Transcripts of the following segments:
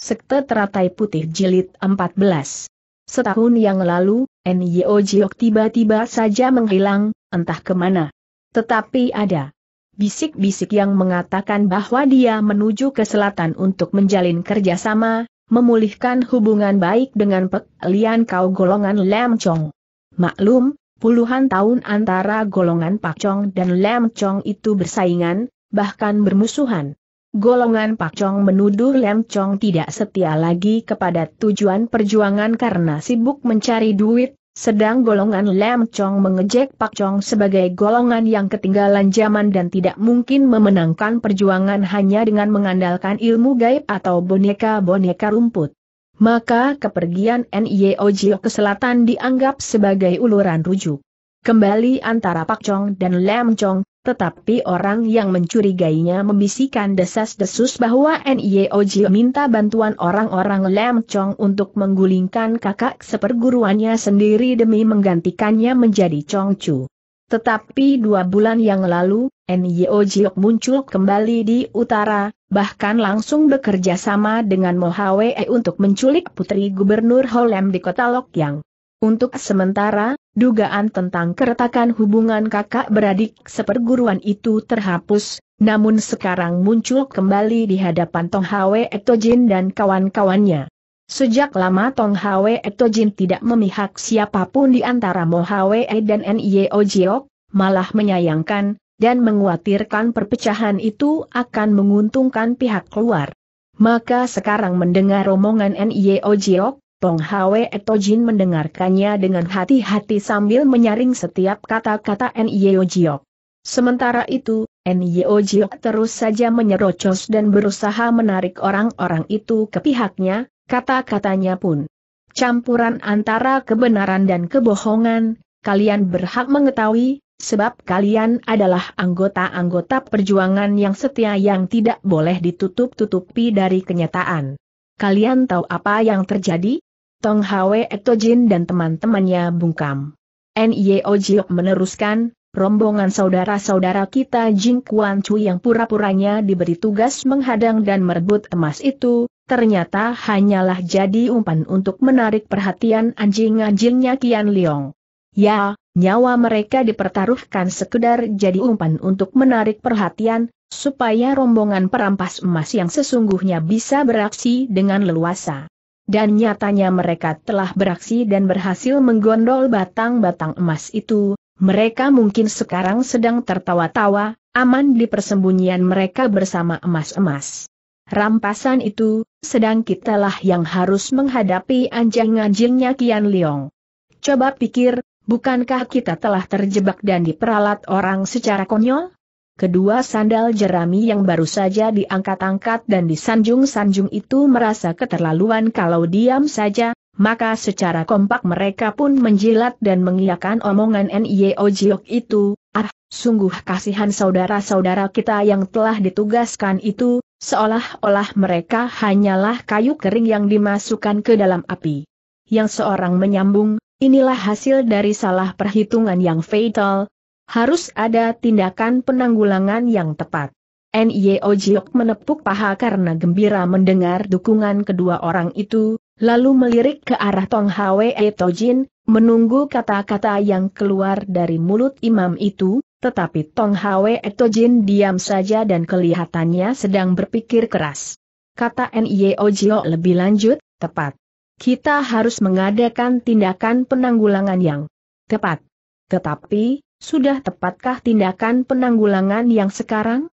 Sekte Teratai Putih Jilid 14. Setahun yang lalu, Nyo Jiok tiba-tiba saja menghilang, entah kemana. Tetapi ada bisik-bisik yang mengatakan bahwa dia menuju ke selatan untuk menjalin kerjasama, memulihkan hubungan baik dengan Pek Kau golongan Lam Chong. Maklum, puluhan tahun antara golongan Pak Chong dan Lam Chong itu bersaingan, bahkan bermusuhan. Golongan Pak Chong menuduh Lem Chong tidak setia lagi kepada tujuan perjuangan karena sibuk mencari duit, sedang golongan Lem Chong mengejek Pak Chong sebagai golongan yang ketinggalan zaman dan tidak mungkin memenangkan perjuangan hanya dengan mengandalkan ilmu gaib atau boneka-boneka rumput. Maka kepergian NIO Jio ke selatan dianggap sebagai uluran rujuk. Kembali antara Pak Chong dan Lem Chong, tetapi orang yang mencurigainya membisikkan desas-desus bahwa NIOJ minta bantuan orang-orang Lam Chong untuk menggulingkan kakak seperguruannya sendiri demi menggantikannya menjadi Chong Chu. Tetapi dua bulan yang lalu, NIOJ muncul kembali di utara, bahkan langsung bekerja sama dengan Mohawe untuk menculik putri gubernur Holem di kota Lokyang. Untuk sementara, dugaan tentang keretakan hubungan kakak beradik seperguruan itu terhapus, namun sekarang muncul kembali di hadapan Tong Hwe Etojin dan kawan-kawannya. Sejak lama Tong Hwe Etojin tidak memihak siapapun di antara Mo Hwe e dan Nio Jiok, malah menyayangkan, dan menguatirkan perpecahan itu akan menguntungkan pihak keluar. Maka sekarang mendengar omongan Nio Jiok, Tong Hwe Etojin mendengarkannya dengan hati-hati sambil menyaring setiap kata-kata N.Y.O. Jiok. Sementara itu, N.Y.O. Jiok terus saja menyerocos dan berusaha menarik orang-orang itu ke pihaknya, kata-katanya pun. Campuran antara kebenaran dan kebohongan, kalian berhak mengetahui, sebab kalian adalah anggota-anggota perjuangan yang setia yang tidak boleh ditutup-tutupi dari kenyataan. Kalian tahu apa yang terjadi? Tong Hwe Jin dan teman-temannya bungkam. N.I.O. Jiok meneruskan, rombongan saudara-saudara kita Jing Kuan Chu yang pura-puranya diberi tugas menghadang dan merebut emas itu, ternyata hanyalah jadi umpan untuk menarik perhatian anjing-anjingnya Kian Liong. Ya, nyawa mereka dipertaruhkan sekedar jadi umpan untuk menarik perhatian, supaya rombongan perampas emas yang sesungguhnya bisa beraksi dengan leluasa. Dan nyatanya mereka telah beraksi dan berhasil menggondol batang-batang emas itu, mereka mungkin sekarang sedang tertawa-tawa, aman di persembunyian mereka bersama emas-emas. Rampasan itu, sedang kitalah yang harus menghadapi anjing-anjingnya Kian Liong. Coba pikir, bukankah kita telah terjebak dan diperalat orang secara konyol? Kedua sandal jerami yang baru saja diangkat-angkat dan disanjung-sanjung itu merasa keterlaluan kalau diam saja, maka secara kompak mereka pun menjilat dan mengiyakan omongan N.I.O. Jiok itu, ah, sungguh kasihan saudara-saudara kita yang telah ditugaskan itu, seolah-olah mereka hanyalah kayu kering yang dimasukkan ke dalam api. Yang seorang menyambung, inilah hasil dari salah perhitungan yang fatal, harus ada tindakan penanggulangan yang tepat. N.Y.O. E Jiok menepuk paha karena gembira mendengar dukungan kedua orang itu, lalu melirik ke arah Tong Hwe e Tojin, menunggu kata-kata yang keluar dari mulut imam itu, tetapi Tong Hwe e Tojin diam saja dan kelihatannya sedang berpikir keras. Kata N.Y.O. Jiok lebih lanjut, tepat. Kita harus mengadakan tindakan penanggulangan yang tepat. Tetapi, sudah tepatkah tindakan penanggulangan yang sekarang?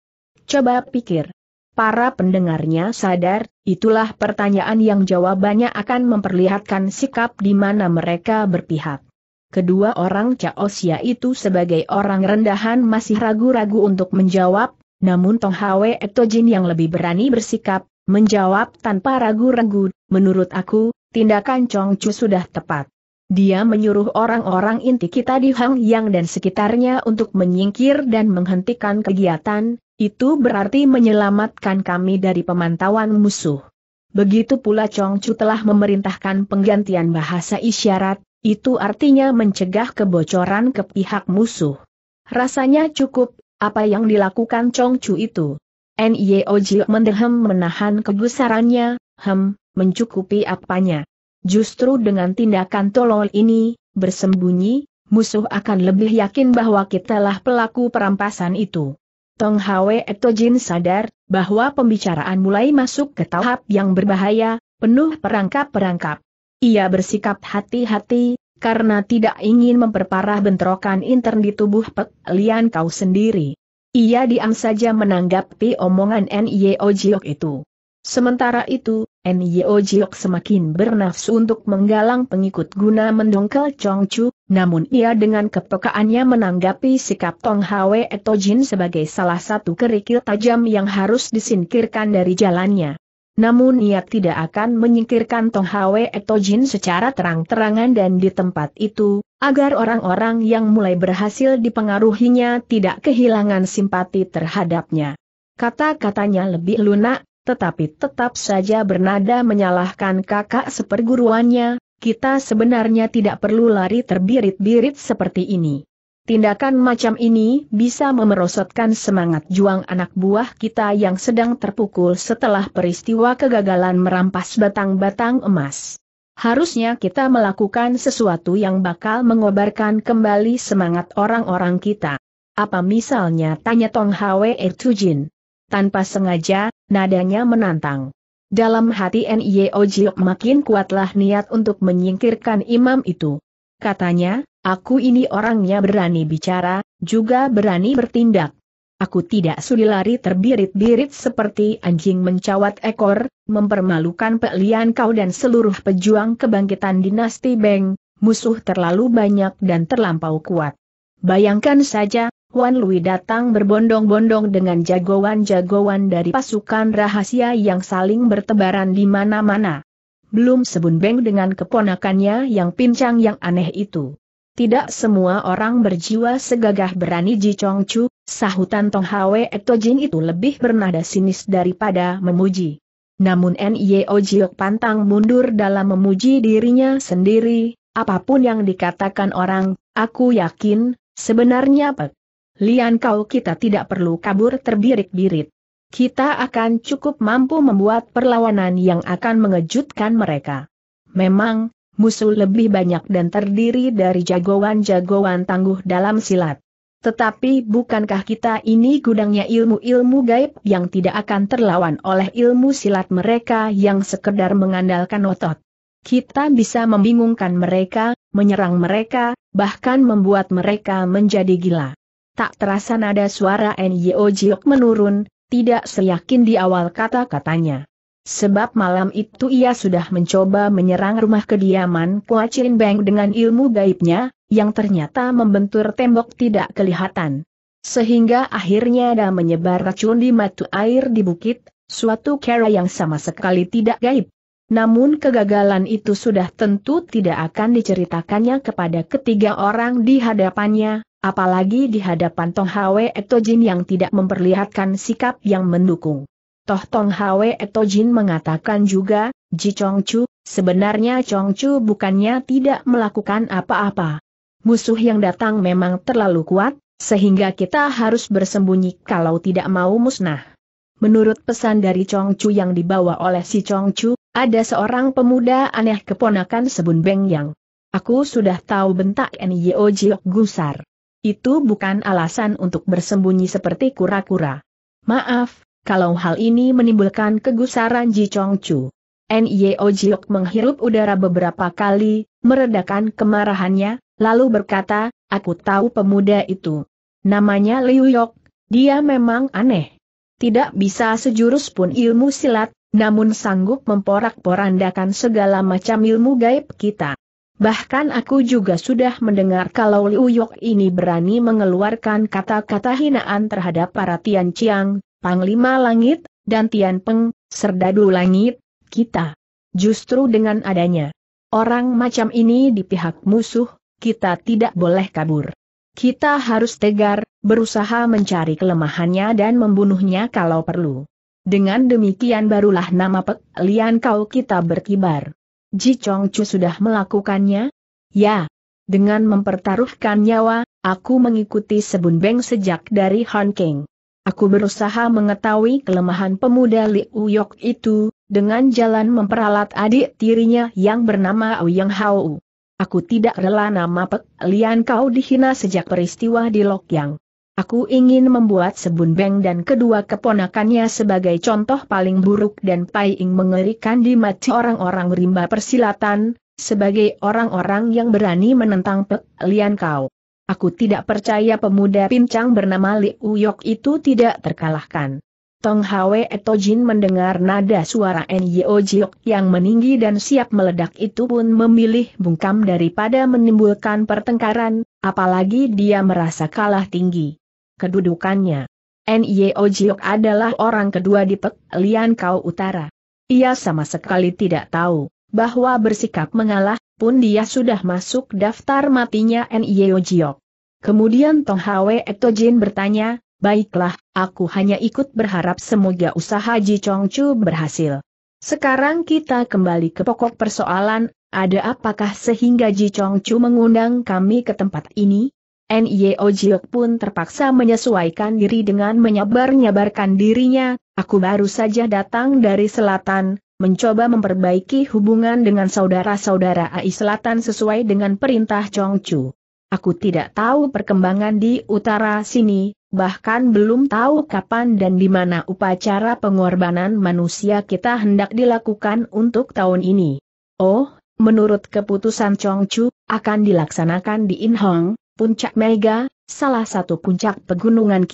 Coba pikir. Para pendengarnya sadar, itulah pertanyaan yang jawabannya akan memperlihatkan sikap di mana mereka berpihak. Kedua orang Caosia itu sebagai orang rendahan masih ragu-ragu untuk menjawab, namun Tong Hwe Etojin yang lebih berani bersikap, menjawab tanpa ragu-ragu, menurut aku, tindakan Chong Chu sudah tepat. Dia menyuruh orang-orang inti kita di Hang Yang dan sekitarnya untuk menyingkir dan menghentikan kegiatan, itu berarti menyelamatkan kami dari pemantauan musuh. Begitu pula Chong Chu telah memerintahkan penggantian bahasa isyarat, itu artinya mencegah kebocoran ke pihak musuh. Rasanya cukup, apa yang dilakukan Chong Chu itu. N.I.O.J. mendehem menahan kegusarannya, hem, mencukupi apanya. Justru dengan tindakan tolol ini, bersembunyi, musuh akan lebih yakin bahwa kitalah pelaku perampasan itu. Tong Hwe Etojin sadar bahwa pembicaraan mulai masuk ke tahap yang berbahaya, penuh perangkap-perangkap. Ia bersikap hati-hati, karena tidak ingin memperparah bentrokan intern di tubuh Pek Lian Kau sendiri. Ia diam saja menanggapi omongan N.Y.O. Jiok itu. Sementara itu, Nio Jiok semakin bernafsu untuk menggalang pengikut guna mendongkel Chong Chu, namun ia dengan kepekaannya menanggapi sikap Tong Hwe Etojin sebagai salah satu kerikil tajam yang harus disingkirkan dari jalannya. Namun ia tidak akan menyingkirkan Tong Hwe Etojin secara terang-terangan dan di tempat itu, agar orang-orang yang mulai berhasil dipengaruhinya tidak kehilangan simpati terhadapnya. Kata-katanya lebih lunak, tetapi tetap saja bernada menyalahkan kakak seperguruannya, kita sebenarnya tidak perlu lari terbirit-birit seperti ini. Tindakan macam ini bisa memerosotkan semangat juang anak buah kita yang sedang terpukul setelah peristiwa kegagalan merampas batang-batang emas. Harusnya kita melakukan sesuatu yang bakal mengobarkan kembali semangat orang-orang kita. Apa misalnya tanya Tong Hwe Tujin. Tanpa sengaja, Nadanya menantang. Dalam hati N.Y.O. Jiok makin kuatlah niat untuk menyingkirkan imam itu. Katanya, aku ini orangnya berani bicara, juga berani bertindak. Aku tidak sudi lari terbirit-birit seperti anjing mencawat ekor, mempermalukan pelian kau dan seluruh pejuang kebangkitan dinasti Beng, musuh terlalu banyak dan terlampau kuat. Bayangkan saja, Wan Lui datang berbondong-bondong dengan jagoan-jagoan dari pasukan rahasia yang saling bertebaran di mana-mana. Belum sebun beng dengan keponakannya yang pincang yang aneh itu. Tidak semua orang berjiwa segagah berani Ji Chong Chu, sahutan Tong Hwe Etojin itu lebih bernada sinis daripada memuji. Namun N.I.O. Jiok pantang mundur dalam memuji dirinya sendiri, apapun yang dikatakan orang, aku yakin, sebenarnya Pek Lian kau kita tidak perlu kabur terbirik-birit. Kita akan cukup mampu membuat perlawanan yang akan mengejutkan mereka. Memang, musuh lebih banyak dan terdiri dari jagoan-jagoan tangguh dalam silat. Tetapi bukankah kita ini gudangnya ilmu-ilmu gaib yang tidak akan terlawan oleh ilmu silat mereka yang sekedar mengandalkan otot? Kita bisa membingungkan mereka, menyerang mereka, bahkan membuat mereka menjadi gila. Tak terasa nada suara Nyo Jiok menurun, tidak seyakin di awal kata-katanya. Sebab malam itu ia sudah mencoba menyerang rumah kediaman Kua Chin Beng dengan ilmu gaibnya, yang ternyata membentur tembok tidak kelihatan. Sehingga akhirnya ada menyebar racun di matu air di bukit, suatu kera yang sama sekali tidak gaib. Namun kegagalan itu sudah tentu tidak akan diceritakannya kepada ketiga orang di hadapannya, Apalagi di hadapan Tong Hwe Etojin yang tidak memperlihatkan sikap yang mendukung. Toh Tong Hwe Etojin mengatakan juga, Ji Chong Chu, sebenarnya Chong Chu bukannya tidak melakukan apa-apa. Musuh yang datang memang terlalu kuat, sehingga kita harus bersembunyi kalau tidak mau musnah. Menurut pesan dari Chong Chu yang dibawa oleh si Chong Chu, ada seorang pemuda aneh keponakan Sebun Beng Yang. Aku sudah tahu bentak Nyo Jiok Gusar. Itu bukan alasan untuk bersembunyi seperti kura-kura. Maaf, kalau hal ini menimbulkan kegusaran Ji Chong Chu. N.Y.O. Jiok menghirup udara beberapa kali, meredakan kemarahannya, lalu berkata, aku tahu pemuda itu. Namanya Liu Yok, dia memang aneh. Tidak bisa sejurus pun ilmu silat, namun sanggup memporak-porandakan segala macam ilmu gaib kita. Bahkan aku juga sudah mendengar kalau Liu Yok ini berani mengeluarkan kata-kata hinaan terhadap para Tian Chiang, Panglima Langit, dan Tian Peng, Serdadu Langit, kita. Justru dengan adanya orang macam ini di pihak musuh, kita tidak boleh kabur. Kita harus tegar, berusaha mencari kelemahannya dan membunuhnya kalau perlu. Dengan demikian barulah nama Pek Lian Kau kita berkibar. Ji Chong Chu sudah melakukannya? Ya. Dengan mempertaruhkan nyawa, aku mengikuti Sebun Beng sejak dari Han King. Aku berusaha mengetahui kelemahan pemuda Liu Uyok itu, dengan jalan memperalat adik tirinya yang bernama Ouyang Hao. Aku tidak rela nama Pek Lian Kau dihina sejak peristiwa di Lok Yang. Aku ingin membuat sebun beng dan kedua keponakannya sebagai contoh paling buruk dan paling mengerikan di mata orang-orang rimba persilatan, sebagai orang-orang yang berani menentang pelian kau. Aku tidak percaya pemuda pincang bernama Li Uyok itu tidak terkalahkan. Tong Hwe Etojin mendengar nada suara Nyo Jiok yang meninggi dan siap meledak itu pun memilih bungkam daripada menimbulkan pertengkaran, apalagi dia merasa kalah tinggi kedudukannya. N.Y.O. Jiok adalah orang kedua di Pek Lian Kau Utara. Ia sama sekali tidak tahu bahwa bersikap mengalah pun dia sudah masuk daftar matinya N.Y.O. Jiok. Kemudian Tong Hwe Jin bertanya, baiklah, aku hanya ikut berharap semoga usaha Ji Chong Chu berhasil. Sekarang kita kembali ke pokok persoalan, ada apakah sehingga Ji Chong Chu mengundang kami ke tempat ini? Nio Jiok pun terpaksa menyesuaikan diri dengan menyabar-nyabarkan dirinya, aku baru saja datang dari selatan, mencoba memperbaiki hubungan dengan saudara-saudara AI Selatan sesuai dengan perintah Chongchu. Aku tidak tahu perkembangan di utara sini, bahkan belum tahu kapan dan di mana upacara pengorbanan manusia kita hendak dilakukan untuk tahun ini. Oh, menurut keputusan Chongchu, akan dilaksanakan di Inhong, Puncak Mega, salah satu puncak pegunungan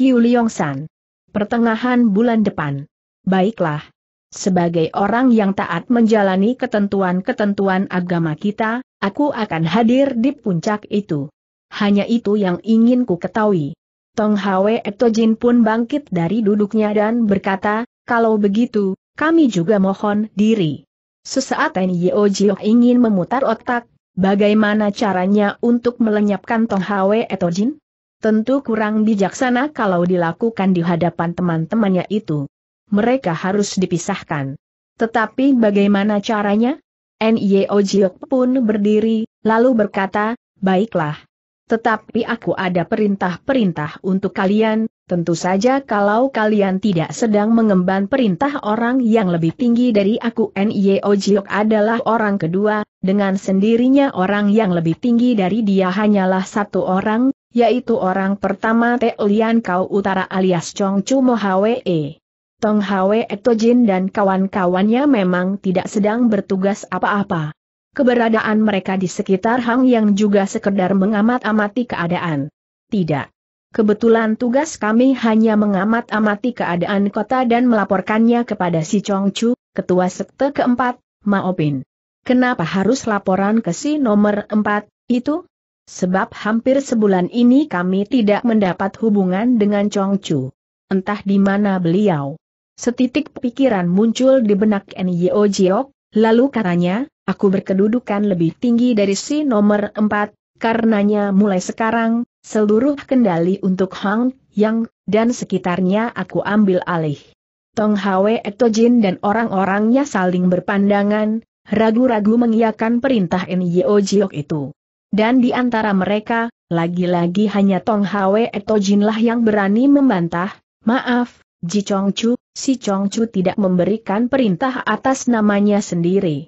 San. Pertengahan bulan depan. Baiklah. Sebagai orang yang taat menjalani ketentuan-ketentuan agama kita, aku akan hadir di puncak itu. Hanya itu yang ingin ku ketahui. Tong Hwe Etojin pun bangkit dari duduknya dan berkata, kalau begitu, kami juga mohon diri. Sesaat Nyeo Jio ingin memutar otak, Bagaimana caranya untuk melenyapkan Tong Hwe Etojin? Tentu kurang bijaksana kalau dilakukan di hadapan teman-temannya itu. Mereka harus dipisahkan. Tetapi bagaimana caranya? N.Y.O. Jiok pun berdiri, lalu berkata, Baiklah. Tetapi aku ada perintah-perintah untuk kalian, Tentu saja kalau kalian tidak sedang mengemban perintah orang yang lebih tinggi dari aku N.Y.O. Jiok adalah orang kedua, dengan sendirinya orang yang lebih tinggi dari dia hanyalah satu orang, yaitu orang pertama Te Lian Kau Utara alias Chong Chu Mo Hwe. E. Tong Hwe Tojin dan kawan-kawannya memang tidak sedang bertugas apa-apa. Keberadaan mereka di sekitar Hang yang juga sekedar mengamat-amati keadaan. Tidak Kebetulan tugas kami hanya mengamat-amati keadaan kota dan melaporkannya kepada si Chong Chu, ketua sekte keempat, Maopin. Kenapa harus laporan ke si nomor empat, itu? Sebab hampir sebulan ini kami tidak mendapat hubungan dengan Chong Chu. Entah di mana beliau. Setitik pikiran muncul di benak Nyo Jiok, lalu katanya, aku berkedudukan lebih tinggi dari si nomor empat, karenanya mulai sekarang, Seluruh kendali untuk Hang Yang dan sekitarnya aku ambil alih. Tong Hwe Etojin dan orang-orangnya saling berpandangan, ragu-ragu mengiakan perintah Nyo Jiok itu. Dan di antara mereka, lagi-lagi hanya Tong Hwe Etojin lah yang berani membantah, maaf, Ji Chong Chu, si Chong Chu tidak memberikan perintah atas namanya sendiri.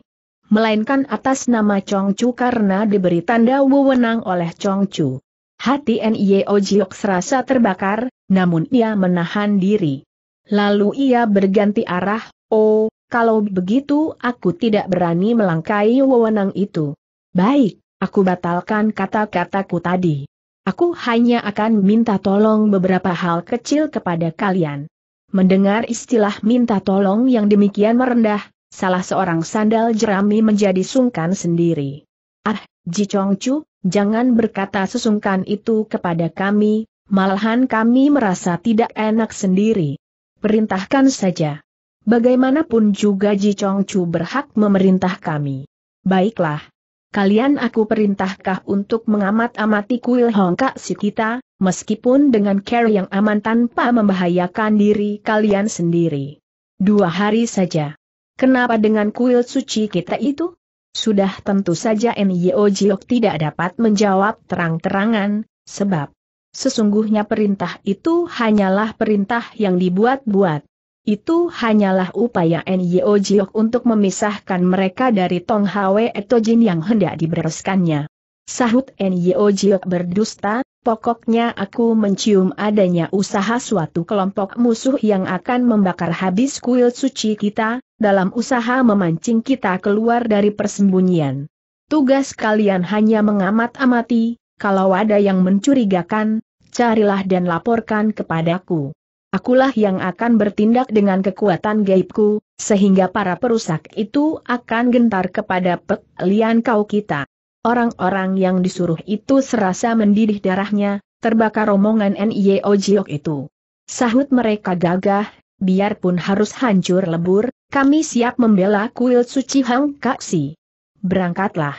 Melainkan atas nama Chong Chu karena diberi tanda wewenang oleh Chong Chu. Hati N.I.O. E Jiok serasa terbakar, namun ia menahan diri. Lalu ia berganti arah, oh, kalau begitu aku tidak berani melangkai wewenang itu. Baik, aku batalkan kata-kataku tadi. Aku hanya akan minta tolong beberapa hal kecil kepada kalian. Mendengar istilah minta tolong yang demikian merendah, salah seorang sandal jerami menjadi sungkan sendiri. Ah, Ji Chong Chu, jangan berkata sesungkan itu kepada kami, malahan kami merasa tidak enak sendiri. Perintahkan saja. Bagaimanapun juga Ji Chong Chu berhak memerintah kami. Baiklah. Kalian aku perintahkah untuk mengamat-amati kuil Hongkak si kita, meskipun dengan care yang aman tanpa membahayakan diri kalian sendiri. Dua hari saja. Kenapa dengan kuil suci kita itu? Sudah tentu saja Nyo Jiok tidak dapat menjawab terang-terangan, sebab sesungguhnya perintah itu hanyalah perintah yang dibuat-buat. Itu hanyalah upaya Nyo Jiok untuk memisahkan mereka dari Tong Hwe Etojin yang hendak dibereskannya. Sahut Nyo Jiok berdusta, Pokoknya aku mencium adanya usaha suatu kelompok musuh yang akan membakar habis kuil suci kita, dalam usaha memancing kita keluar dari persembunyian. Tugas kalian hanya mengamat-amati, kalau ada yang mencurigakan, carilah dan laporkan kepadaku. Akulah yang akan bertindak dengan kekuatan gaibku, sehingga para perusak itu akan gentar kepada peklian kau kita. Orang-orang yang disuruh itu serasa mendidih darahnya, terbakar omongan N.I.O. Jiok itu. Sahut mereka gagah, biarpun harus hancur lebur, kami siap membela kuil suci Hang Kaksi. Berangkatlah.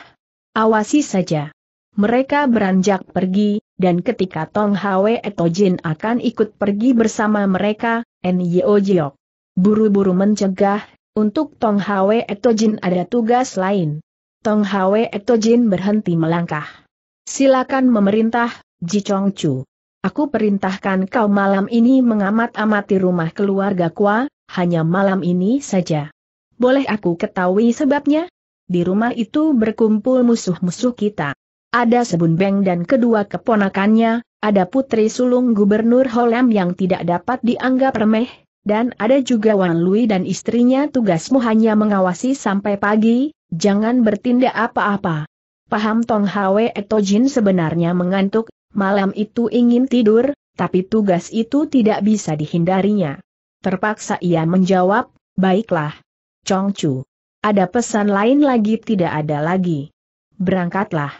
Awasi saja. Mereka beranjak pergi, dan ketika Tong Hwe Etojin akan ikut pergi bersama mereka, N.I.O. Jiok. Buru-buru mencegah, untuk Tong Hwe Etojin ada tugas lain. Tong Hwe Jin berhenti melangkah. Silakan memerintah, Ji Chong Chu. Aku perintahkan kau malam ini mengamat-amati rumah keluarga Kua, hanya malam ini saja. Boleh aku ketahui sebabnya? Di rumah itu berkumpul musuh-musuh kita. Ada Sebun Beng dan kedua keponakannya, ada putri sulung Gubernur Holam yang tidak dapat dianggap remeh, dan ada juga Wan Lui dan istrinya tugasmu hanya mengawasi sampai pagi, Jangan bertindak apa-apa. Paham Tong Hwe Etojin sebenarnya mengantuk, malam itu ingin tidur, tapi tugas itu tidak bisa dihindarinya. Terpaksa ia menjawab, baiklah. Chong Chu, Ada pesan lain lagi tidak ada lagi. Berangkatlah.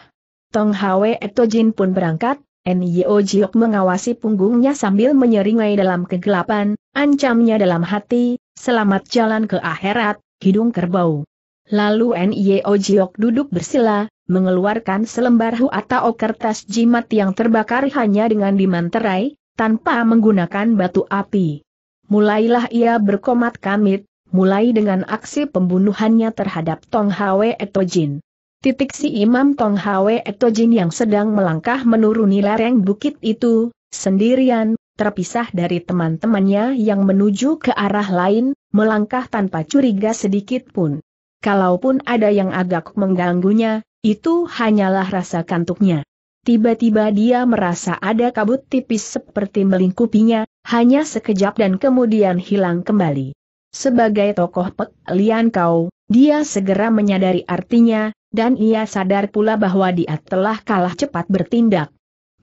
Tong Hwe Etojin pun berangkat, Nyo Jiok mengawasi punggungnya sambil menyeringai dalam kegelapan, ancamnya dalam hati, selamat jalan ke akhirat, hidung kerbau. Lalu N.I.O. Jiok duduk bersila, mengeluarkan selembar hu atau kertas jimat yang terbakar hanya dengan dimanterai, tanpa menggunakan batu api. Mulailah ia berkomat kamit, mulai dengan aksi pembunuhannya terhadap Tong Hwe Etojin. Titik si Imam Tong Hwe Etojin yang sedang melangkah menuruni lereng bukit itu, sendirian, terpisah dari teman-temannya yang menuju ke arah lain, melangkah tanpa curiga sedikit pun kalaupun ada yang agak mengganggunya, itu hanyalah rasa kantuknya. Tiba-tiba dia merasa ada kabut tipis seperti melingkupinya, hanya sekejap dan kemudian hilang kembali. Sebagai tokoh Pek Lian Kau, dia segera menyadari artinya, dan ia sadar pula bahwa dia telah kalah cepat bertindak.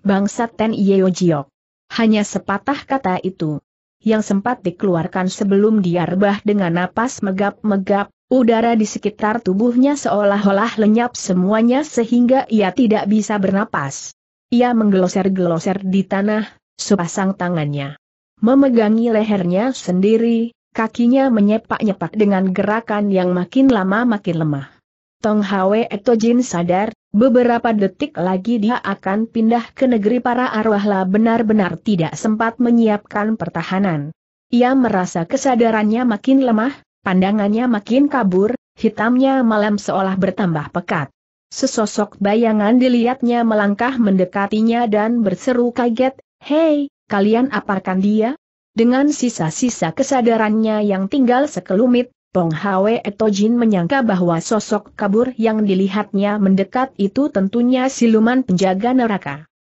Bangsa Ten Yeo Jiok. Hanya sepatah kata itu. Yang sempat dikeluarkan sebelum dia rebah dengan napas megap-megap, Udara di sekitar tubuhnya seolah-olah lenyap semuanya sehingga ia tidak bisa bernapas. Ia menggeloser-geloser di tanah, sepasang tangannya. Memegangi lehernya sendiri, kakinya menyepak-nyepak dengan gerakan yang makin lama makin lemah. Tong Hwe Etojin sadar, beberapa detik lagi dia akan pindah ke negeri para arwahlah benar-benar tidak sempat menyiapkan pertahanan. Ia merasa kesadarannya makin lemah, Pandangannya makin kabur, hitamnya malam seolah bertambah pekat. Sesosok bayangan dilihatnya melangkah mendekatinya dan berseru kaget, Hei, kalian apakan dia? Dengan sisa-sisa kesadarannya yang tinggal sekelumit, Pong Hwe Etojin menyangka bahwa sosok kabur yang dilihatnya mendekat itu tentunya siluman penjaga neraka.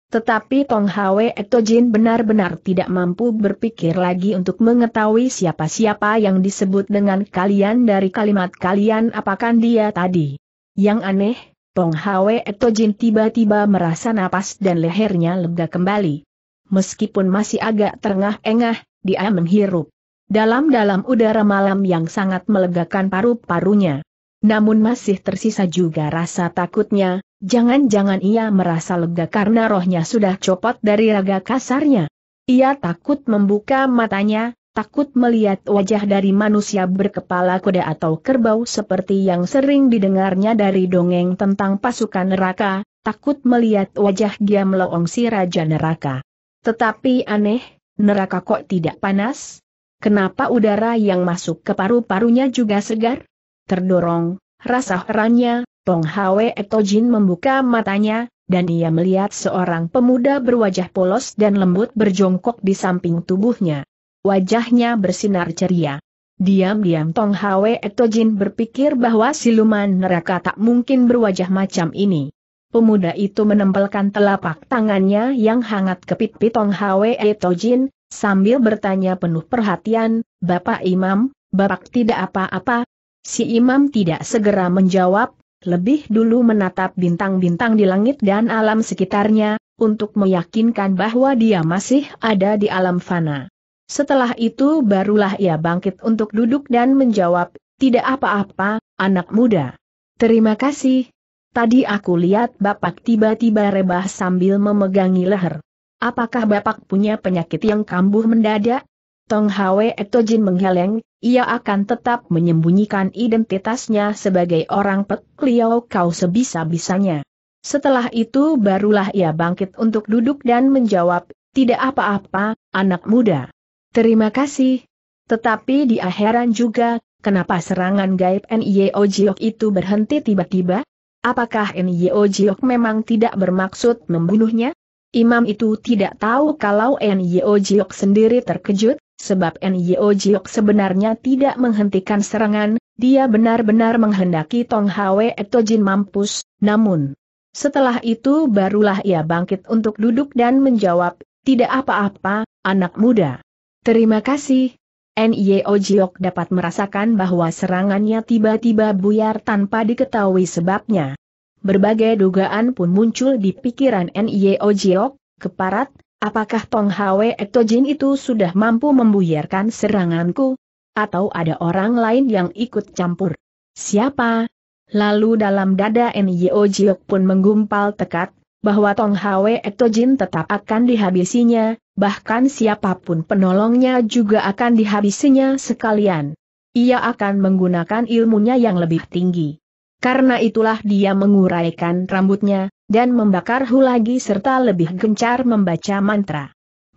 Tetapi Tong Hwe Etojin benar-benar tidak mampu berpikir lagi untuk mengetahui siapa-siapa yang disebut dengan kalian dari kalimat kalian Apakah dia tadi. Yang aneh, Tong Hwe Etojin tiba-tiba merasa napas dan lehernya lega kembali. Meskipun masih agak terengah-engah, dia menghirup. Dalam-dalam udara malam yang sangat melegakan paru-parunya. Namun masih tersisa juga rasa takutnya, Jangan-jangan ia merasa lega karena rohnya sudah copot dari raga kasarnya. Ia takut membuka matanya, takut melihat wajah dari manusia berkepala kuda atau kerbau seperti yang sering didengarnya dari dongeng tentang pasukan neraka, takut melihat wajah dia Loong si Raja Neraka. Tetapi aneh, neraka kok tidak panas? Kenapa udara yang masuk ke paru-parunya juga segar? Terdorong, rasa herannya, Tong Hwe Etojin membuka matanya, dan ia melihat seorang pemuda berwajah polos dan lembut berjongkok di samping tubuhnya. Wajahnya bersinar ceria. Diam-diam Tong Hwe Etojin berpikir bahwa siluman neraka tak mungkin berwajah macam ini. Pemuda itu menempelkan telapak tangannya yang hangat ke pipi Tong Hwe Etojin, sambil bertanya penuh perhatian, Bapak Imam, Bapak tidak apa-apa? Si Imam tidak segera menjawab, lebih dulu menatap bintang-bintang di langit dan alam sekitarnya, untuk meyakinkan bahwa dia masih ada di alam fana. Setelah itu barulah ia bangkit untuk duduk dan menjawab, tidak apa-apa, anak muda. Terima kasih. Tadi aku lihat Bapak tiba-tiba rebah sambil memegangi leher. Apakah Bapak punya penyakit yang kambuh mendadak? Tong Hwe Ektojin mengheleng, ia akan tetap menyembunyikan identitasnya sebagai orang Pek Liao Kau sebisa-bisanya. Setelah itu barulah ia bangkit untuk duduk dan menjawab, tidak apa-apa, anak muda. Terima kasih. Tetapi di akhiran juga, kenapa serangan gaib N.Y.O. Jiok itu berhenti tiba-tiba? Apakah N.Y.O. Jiok memang tidak bermaksud membunuhnya? Imam itu tidak tahu kalau N.Y.O. Jiok sendiri terkejut, Sebab Nyo Jiok sebenarnya tidak menghentikan serangan, dia benar-benar menghendaki Tong Hwe Etojin mampus, namun setelah itu barulah ia bangkit untuk duduk dan menjawab, tidak apa-apa, anak muda. Terima kasih. Nyo Jiok dapat merasakan bahwa serangannya tiba-tiba buyar tanpa diketahui sebabnya. Berbagai dugaan pun muncul di pikiran Nyo Jiok, keparat, Apakah Tong Hwe Ektojin itu sudah mampu membuyarkan seranganku? Atau ada orang lain yang ikut campur? Siapa? Lalu dalam dada Nyo Jiok pun menggumpal tekad, bahwa Tong Hwe Ektojin tetap akan dihabisinya, bahkan siapapun penolongnya juga akan dihabisinya sekalian. Ia akan menggunakan ilmunya yang lebih tinggi. Karena itulah dia menguraikan rambutnya, dan membakar hu lagi serta lebih gencar membaca mantra.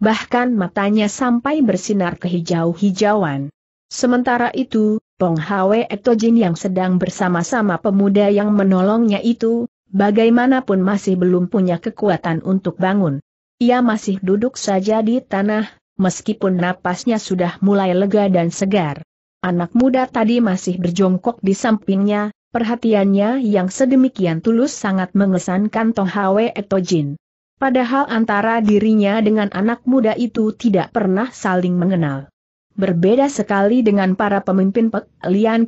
Bahkan matanya sampai bersinar kehijau-hijauan. Sementara itu, Pong Hwe Etojin yang sedang bersama-sama pemuda yang menolongnya itu, bagaimanapun masih belum punya kekuatan untuk bangun. Ia masih duduk saja di tanah, meskipun napasnya sudah mulai lega dan segar. Anak muda tadi masih berjongkok di sampingnya, Perhatiannya yang sedemikian tulus sangat mengesankan Tong Hwe Etojin. Padahal antara dirinya dengan anak muda itu tidak pernah saling mengenal. Berbeda sekali dengan para pemimpin Pek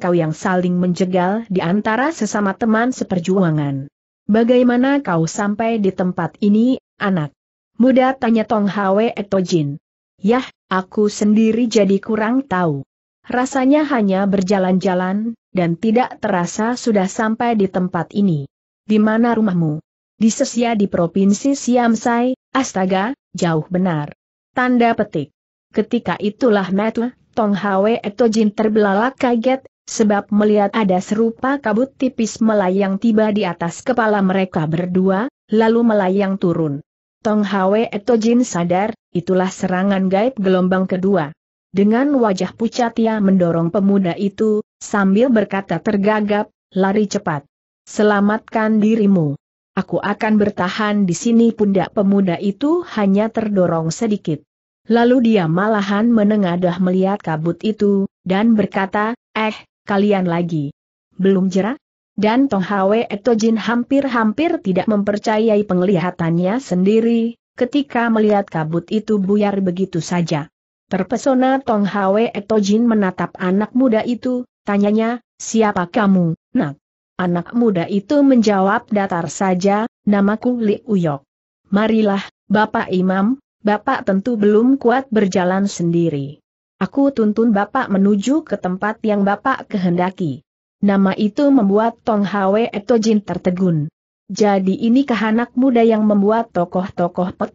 Kau yang saling menjegal di antara sesama teman seperjuangan. Bagaimana kau sampai di tempat ini, anak? Muda tanya Tong Hwe Etojin. Yah, aku sendiri jadi kurang tahu. Rasanya hanya berjalan-jalan, dan tidak terasa sudah sampai di tempat ini. Di mana rumahmu? Di Sesia di Provinsi Siamsai, astaga, jauh benar. Tanda petik. Ketika itulah Matu, Tong Hwe Etojin terbelalak kaget, sebab melihat ada serupa kabut tipis melayang tiba di atas kepala mereka berdua, lalu melayang turun. Tong Hwe Etojin sadar, itulah serangan gaib gelombang kedua. Dengan wajah pucat ia mendorong pemuda itu, sambil berkata tergagap, lari cepat. Selamatkan dirimu. Aku akan bertahan di sini pundak pemuda itu hanya terdorong sedikit. Lalu dia malahan menengadah melihat kabut itu, dan berkata, eh, kalian lagi. Belum jerak? Dan Tong Hwe Etojin hampir-hampir tidak mempercayai penglihatannya sendiri, ketika melihat kabut itu buyar begitu saja. Terpesona Tong Hwe Etojin menatap anak muda itu, tanyanya, siapa kamu, nak? Anak muda itu menjawab datar saja, namaku Li Uyok. Marilah, Bapak Imam, Bapak tentu belum kuat berjalan sendiri. Aku tuntun Bapak menuju ke tempat yang Bapak kehendaki. Nama itu membuat Tong Hwe Etojin tertegun. Jadi ini anak muda yang membuat tokoh-tokoh Pek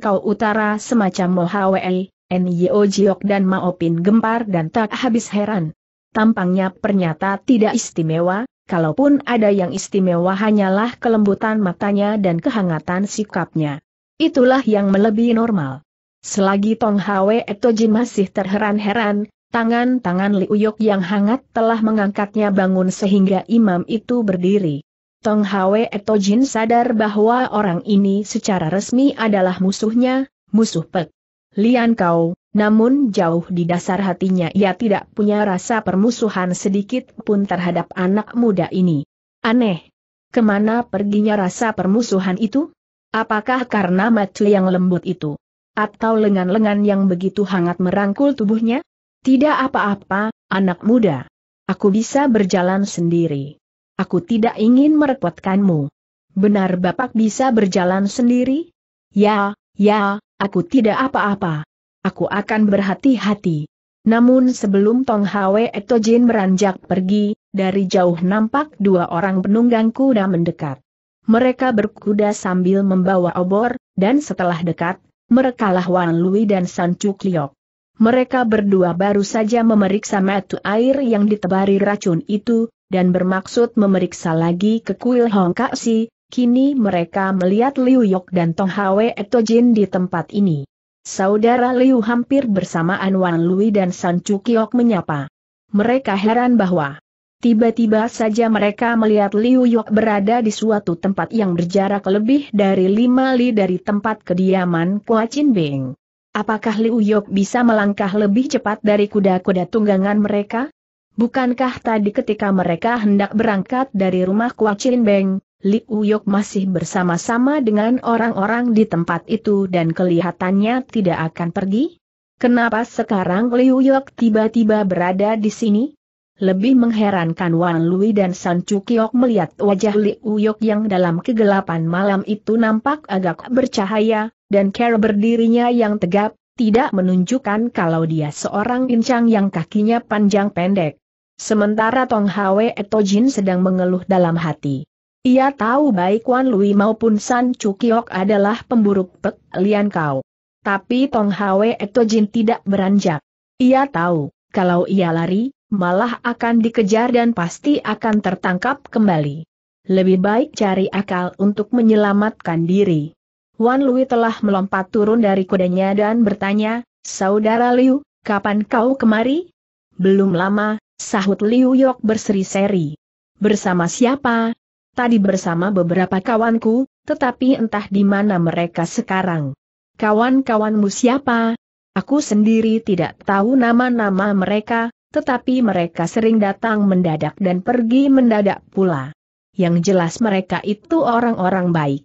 Kau Utara semacam Mohawei, Nio Jiok dan Maopin gempar dan tak habis heran. Tampangnya pernyata tidak istimewa, kalaupun ada yang istimewa hanyalah kelembutan matanya dan kehangatan sikapnya. Itulah yang melebihi normal. Selagi Tong Hwe Etojin masih terheran-heran, tangan-tangan Liuyok yang hangat telah mengangkatnya bangun sehingga imam itu berdiri. Tong Hwe Etojin sadar bahwa orang ini secara resmi adalah musuhnya, musuh Pek. Lian kau, namun jauh di dasar hatinya ia tidak punya rasa permusuhan sedikit pun terhadap anak muda ini. Aneh. Kemana perginya rasa permusuhan itu? Apakah karena matu yang lembut itu? Atau lengan-lengan yang begitu hangat merangkul tubuhnya? Tidak apa-apa, anak muda. Aku bisa berjalan sendiri. Aku tidak ingin merepotkanmu. Benar Bapak bisa berjalan sendiri? Ya, ya, Aku tidak apa-apa. Aku akan berhati-hati. Namun sebelum Tong Hwe Etojin beranjak pergi, dari jauh nampak dua orang penunggang kuda mendekat. Mereka berkuda sambil membawa obor, dan setelah dekat, merekalah Wan Lui dan San Chuk Liok. Mereka berdua baru saja memeriksa metu air yang ditebari racun itu, dan bermaksud memeriksa lagi ke kuil Hong Si, Kini mereka melihat Liu Yok dan Tong Hwe Jin di tempat ini. Saudara Liu hampir bersama An Wan Lui dan San Chu Kiok menyapa. Mereka heran bahwa tiba-tiba saja mereka melihat Liu Yok berada di suatu tempat yang berjarak lebih dari lima li dari tempat kediaman Kua Chin Bing. Apakah Liu Yok bisa melangkah lebih cepat dari kuda-kuda tunggangan mereka? Bukankah tadi ketika mereka hendak berangkat dari rumah Kua Chin Beng, Li Uyok masih bersama-sama dengan orang-orang di tempat itu dan kelihatannya tidak akan pergi? Kenapa sekarang Li Uyok tiba-tiba berada di sini? Lebih mengherankan Wan Lui dan San Chukyok melihat wajah Li Uyok yang dalam kegelapan malam itu nampak agak bercahaya, dan cara berdirinya yang tegap, tidak menunjukkan kalau dia seorang incang yang kakinya panjang pendek. Sementara Tong Hwe Etojin sedang mengeluh dalam hati. Ia tahu baik Wan Lui maupun San Cukiok adalah pemburu Pek Lian Kau. Tapi Tong Hwe Jin tidak beranjak. Ia tahu, kalau ia lari, malah akan dikejar dan pasti akan tertangkap kembali. Lebih baik cari akal untuk menyelamatkan diri. Wan Lui telah melompat turun dari kudanya dan bertanya, Saudara Liu, kapan kau kemari? Belum lama, sahut Liu Yok berseri-seri. Bersama siapa, tadi bersama beberapa kawanku, tetapi entah di mana mereka sekarang. Kawan-kawanmu siapa? Aku sendiri tidak tahu nama-nama mereka, tetapi mereka sering datang mendadak dan pergi mendadak pula. Yang jelas mereka itu orang-orang baik.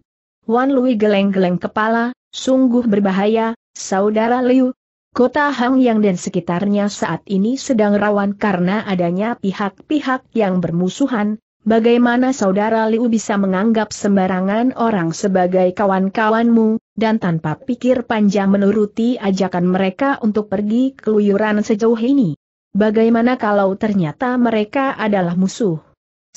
Wan Lui geleng-geleng kepala, sungguh berbahaya, saudara Liu, Kota Hangyang dan sekitarnya saat ini sedang rawan karena adanya pihak-pihak yang bermusuhan, Bagaimana saudara Liu bisa menganggap sembarangan orang sebagai kawan-kawanmu, dan tanpa pikir panjang menuruti ajakan mereka untuk pergi keluyuran sejauh ini? Bagaimana kalau ternyata mereka adalah musuh?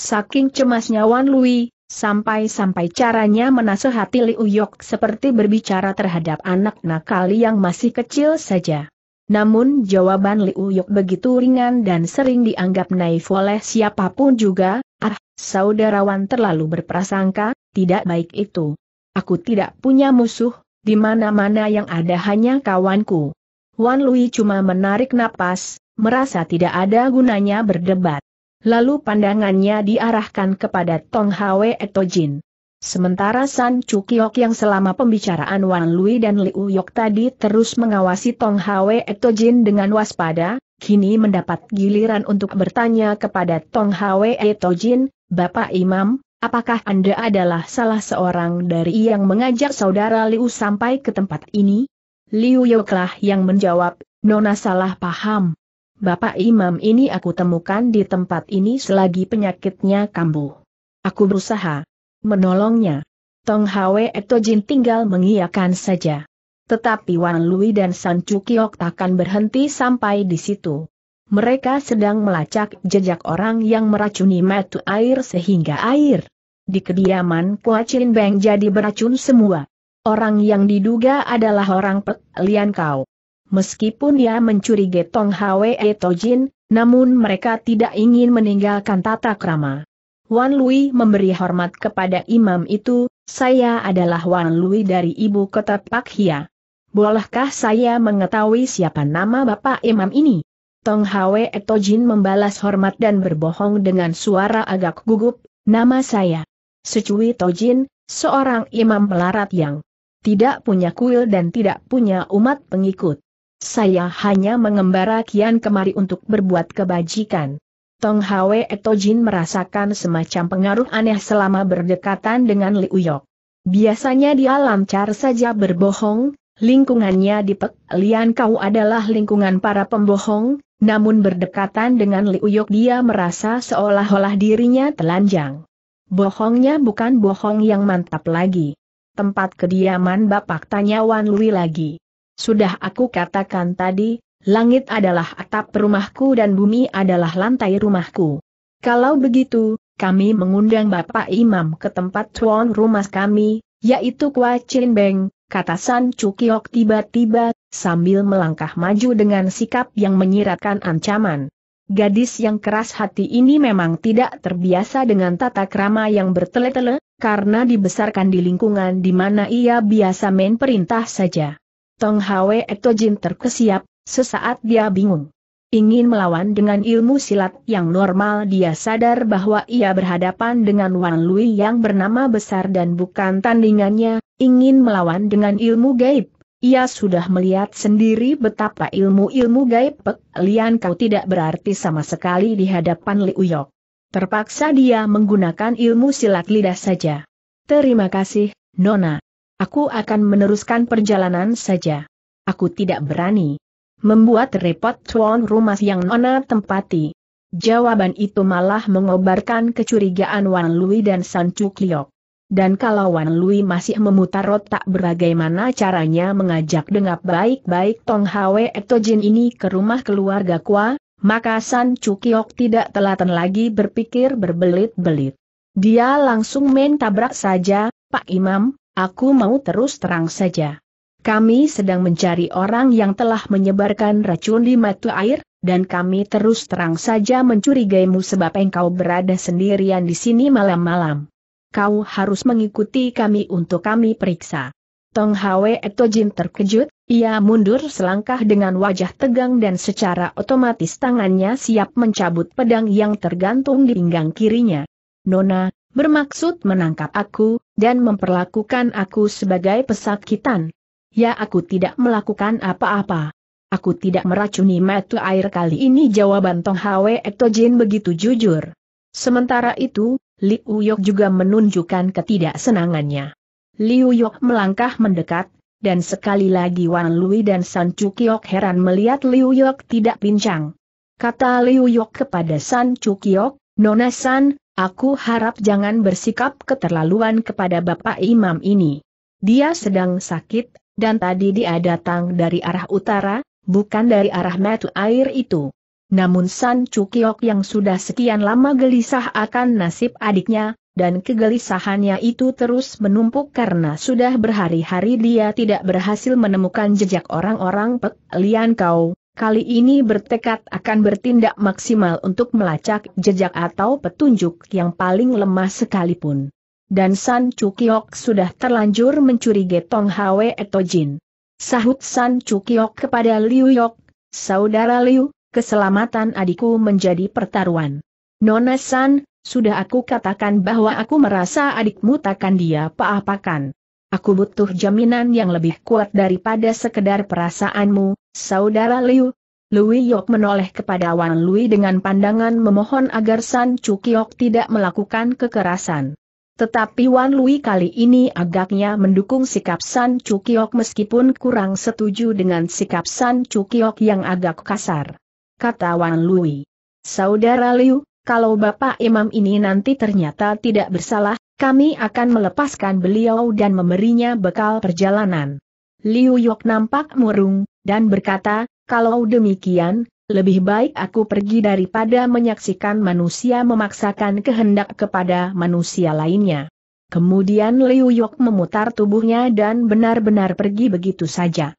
Saking cemasnya Wan Lui, sampai-sampai caranya menasehati Liu Yok seperti berbicara terhadap anak nakal yang masih kecil saja. Namun jawaban Liu Yok begitu ringan dan sering dianggap naif oleh siapapun juga, Ah, saudarawan terlalu berprasangka, tidak baik itu. Aku tidak punya musuh, di mana-mana yang ada hanya kawanku. Wan Lui cuma menarik napas, merasa tidak ada gunanya berdebat. Lalu pandangannya diarahkan kepada Tong Hwe Jin. Sementara San Chukyok yang selama pembicaraan Wan Lui dan Liu Yok tadi terus mengawasi Tong Hwe Etojin dengan waspada, kini mendapat giliran untuk bertanya kepada Tong Hwe Etojin, Bapak Imam, apakah Anda adalah salah seorang dari yang mengajak saudara Liu sampai ke tempat ini? Liu Yoklah yang menjawab, Nona salah paham. Bapak Imam ini aku temukan di tempat ini selagi penyakitnya kambuh. Aku berusaha menolongnya. Tong Hwe Jin tinggal mengiyakan saja. Tetapi Wan Lui dan San Cukiok takkan berhenti sampai di situ. Mereka sedang melacak jejak orang yang meracuni metu air sehingga air di kediaman Chin Beng jadi beracun semua. Orang yang diduga adalah orang Pek Lian Kau. Meskipun dia mencurigai Tong Hwe Jin, namun mereka tidak ingin meninggalkan tata krama. Wan Lui memberi hormat kepada imam itu, saya adalah Wan Lui dari ibu kota Pak Hia. Bolehkah saya mengetahui siapa nama bapak imam ini? Tong Hwe Etojin membalas hormat dan berbohong dengan suara agak gugup, nama saya. Secui Tojin, seorang imam melarat yang tidak punya kuil dan tidak punya umat pengikut. Saya hanya mengembara kian kemari untuk berbuat kebajikan. Tong Hwe Etojin merasakan semacam pengaruh aneh selama berdekatan dengan Liu Yok. Biasanya dia lancar saja berbohong, lingkungannya di Pek Lian Kau adalah lingkungan para pembohong, namun berdekatan dengan Liu Yok dia merasa seolah-olah dirinya telanjang. Bohongnya bukan bohong yang mantap lagi. Tempat kediaman Bapak tanya Wan Lui lagi. Sudah aku katakan tadi, Langit adalah atap rumahku dan bumi adalah lantai rumahku. Kalau begitu, kami mengundang Bapak Imam ke tempat tuan rumah kami, yaitu Kwa Chin Beng, kata San Cukiok tiba-tiba, sambil melangkah maju dengan sikap yang menyiratkan ancaman. Gadis yang keras hati ini memang tidak terbiasa dengan tata krama yang bertele-tele, karena dibesarkan di lingkungan di mana ia biasa main perintah saja. Tong Hwe Jin terkesiap, Sesaat dia bingung. Ingin melawan dengan ilmu silat yang normal dia sadar bahwa ia berhadapan dengan Wan Lui yang bernama besar dan bukan tandingannya, ingin melawan dengan ilmu gaib. Ia sudah melihat sendiri betapa ilmu-ilmu gaib Pek Lian Kau tidak berarti sama sekali di hadapan Liu Yok. Terpaksa dia menggunakan ilmu silat lidah saja. Terima kasih, Nona. Aku akan meneruskan perjalanan saja. Aku tidak berani membuat repot tuan rumah yang Nona tempati. Jawaban itu malah mengobarkan kecurigaan Wan Lui dan San Chuk Liok. Dan kalau Wan Lui masih memutar otak bagaimana caranya mengajak dengan baik-baik Tong Hwe Etojin ini ke rumah keluarga Kwa, maka San Cukliok tidak telaten lagi berpikir berbelit-belit. Dia langsung main tabrak saja, Pak Imam, aku mau terus terang saja. Kami sedang mencari orang yang telah menyebarkan racun di mata air, dan kami terus terang saja mencurigaimu sebab engkau berada sendirian di sini malam-malam. Kau harus mengikuti kami untuk kami periksa. Tong Hwe Etojin terkejut, ia mundur selangkah dengan wajah tegang dan secara otomatis tangannya siap mencabut pedang yang tergantung di pinggang kirinya. Nona, bermaksud menangkap aku, dan memperlakukan aku sebagai pesakitan. Ya aku tidak melakukan apa-apa. Aku tidak meracuni metu air kali ini jawaban Tong Hwe Ektojin begitu jujur. Sementara itu, Liu Uyok juga menunjukkan ketidaksenangannya. Liu Uyok melangkah mendekat, dan sekali lagi Wan Lui dan San Cukiok heran melihat Liu Yok tidak pincang. Kata Liu Yok kepada San Cukiok, Nona San, aku harap jangan bersikap keterlaluan kepada Bapak Imam ini. Dia sedang sakit, dan tadi dia datang dari arah utara, bukan dari arah mata air itu. Namun San Cukiok yang sudah sekian lama gelisah akan nasib adiknya, dan kegelisahannya itu terus menumpuk karena sudah berhari-hari dia tidak berhasil menemukan jejak orang-orang Pek Lian Kau, kali ini bertekad akan bertindak maksimal untuk melacak jejak atau petunjuk yang paling lemah sekalipun dan San Cukiok sudah terlanjur mencuri Getong Hwe Jin. Sahut San Cukiok kepada Liu Yok, Saudara Liu, keselamatan adikku menjadi pertaruhan. Nona San, sudah aku katakan bahwa aku merasa adikmu takkan dia apa-apakan. Aku butuh jaminan yang lebih kuat daripada sekedar perasaanmu, Saudara Liu. Lui Yok menoleh kepada Wan Lui dengan pandangan memohon agar San Cukiok tidak melakukan kekerasan. Tetapi Wan Lui kali ini agaknya mendukung sikap San Cukiok meskipun kurang setuju dengan sikap San Cukiok yang agak kasar. Kata Wan Lui. Saudara Liu, kalau Bapak Imam ini nanti ternyata tidak bersalah, kami akan melepaskan beliau dan memberinya bekal perjalanan. Liu Yok nampak murung, dan berkata, kalau demikian, lebih baik aku pergi daripada menyaksikan manusia memaksakan kehendak kepada manusia lainnya. Kemudian Liu Yok memutar tubuhnya dan benar-benar pergi begitu saja.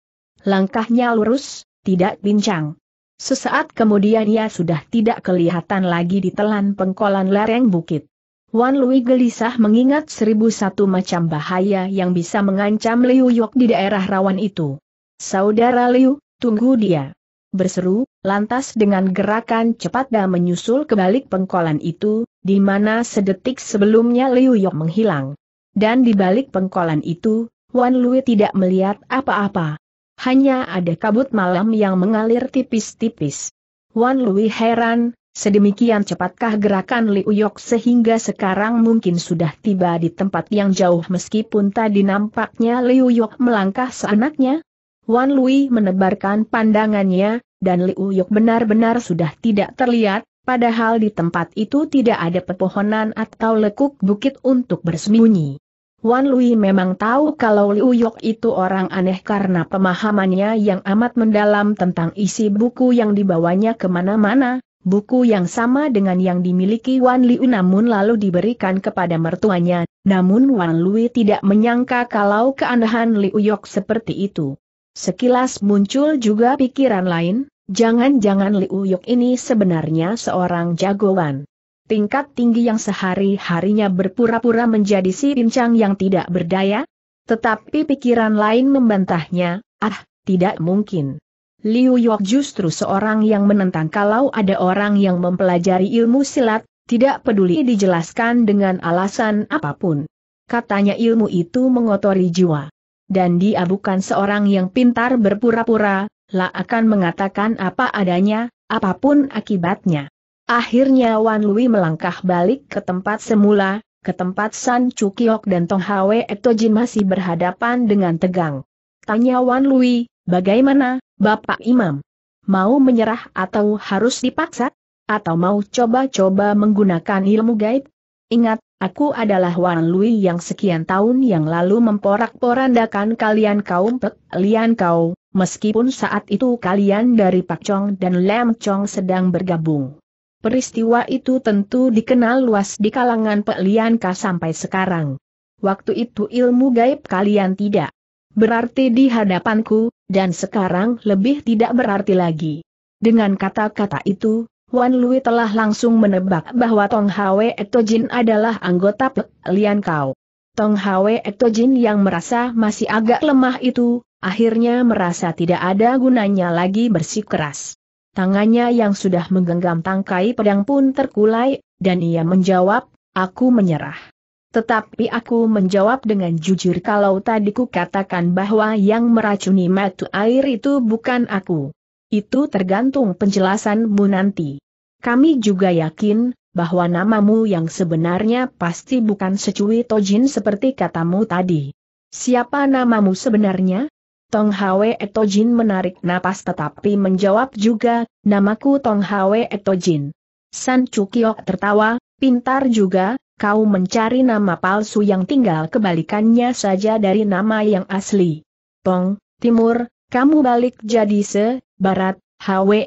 Langkahnya lurus, tidak bincang. Sesaat kemudian ia sudah tidak kelihatan lagi di telan pengkolan lereng bukit. Wan Lui gelisah mengingat seribu satu macam bahaya yang bisa mengancam Liu Yok di daerah rawan itu. Saudara Liu, tunggu dia berseru, lantas dengan gerakan cepat dan menyusul ke balik pengkolan itu, di mana sedetik sebelumnya Liu Yok menghilang. Dan di balik pengkolan itu, Wan Lui tidak melihat apa-apa. Hanya ada kabut malam yang mengalir tipis-tipis. Wan Lui heran, sedemikian cepatkah gerakan Liu Yok sehingga sekarang mungkin sudah tiba di tempat yang jauh meskipun tadi nampaknya Liu Yok melangkah seenaknya? Wan Lui menebarkan pandangannya, dan Liu Yok benar-benar sudah tidak terlihat, padahal di tempat itu tidak ada pepohonan atau lekuk bukit untuk bersembunyi. Wan Lui memang tahu kalau Liu Yok itu orang aneh karena pemahamannya yang amat mendalam tentang isi buku yang dibawanya kemana-mana, buku yang sama dengan yang dimiliki Wan Liu namun lalu diberikan kepada mertuanya, namun Wan Lui tidak menyangka kalau keanehan Liu Yok seperti itu. Sekilas muncul juga pikiran lain, jangan-jangan Liu Yuk ini sebenarnya seorang jagoan. Tingkat tinggi yang sehari-harinya berpura-pura menjadi si pincang yang tidak berdaya? Tetapi pikiran lain membantahnya, ah, tidak mungkin. Liu Yuk justru seorang yang menentang kalau ada orang yang mempelajari ilmu silat, tidak peduli dijelaskan dengan alasan apapun. Katanya ilmu itu mengotori jiwa dan dia bukan seorang yang pintar berpura-pura, lah akan mengatakan apa adanya, apapun akibatnya. Akhirnya Wan Lui melangkah balik ke tempat semula, ke tempat San Chukiok dan Tong Hwe Etojin masih berhadapan dengan tegang. Tanya Wan Lui, bagaimana, Bapak Imam? Mau menyerah atau harus dipaksa? Atau mau coba-coba menggunakan ilmu gaib? Ingat, aku adalah Wan Lui yang sekian tahun yang lalu memporak-porandakan kalian kaum Pek Kau, meskipun saat itu kalian dari Pak Chong dan Lam Chong sedang bergabung. Peristiwa itu tentu dikenal luas di kalangan Pek Lian sampai sekarang. Waktu itu ilmu gaib kalian tidak berarti di hadapanku, dan sekarang lebih tidak berarti lagi. Dengan kata-kata itu, Wan Lui telah langsung menebak bahwa Tong Hwe Etojin adalah anggota Pek Lian Kau. Tong Hwe Etojin yang merasa masih agak lemah itu, akhirnya merasa tidak ada gunanya lagi bersikeras. Tangannya yang sudah menggenggam tangkai pedang pun terkulai, dan ia menjawab, aku menyerah. Tetapi aku menjawab dengan jujur kalau tadi ku katakan bahwa yang meracuni matu air itu bukan aku. Itu tergantung penjelasanmu nanti. Kami juga yakin, bahwa namamu yang sebenarnya pasti bukan Secui Tojin seperti katamu tadi. Siapa namamu sebenarnya? Tong Hwe e Tojin menarik napas tetapi menjawab juga, namaku Tong Hwe e Tojin. San Chukyok tertawa, pintar juga, kau mencari nama palsu yang tinggal kebalikannya saja dari nama yang asli. Tong, Timur, kamu balik jadi Se, barat, Hwe,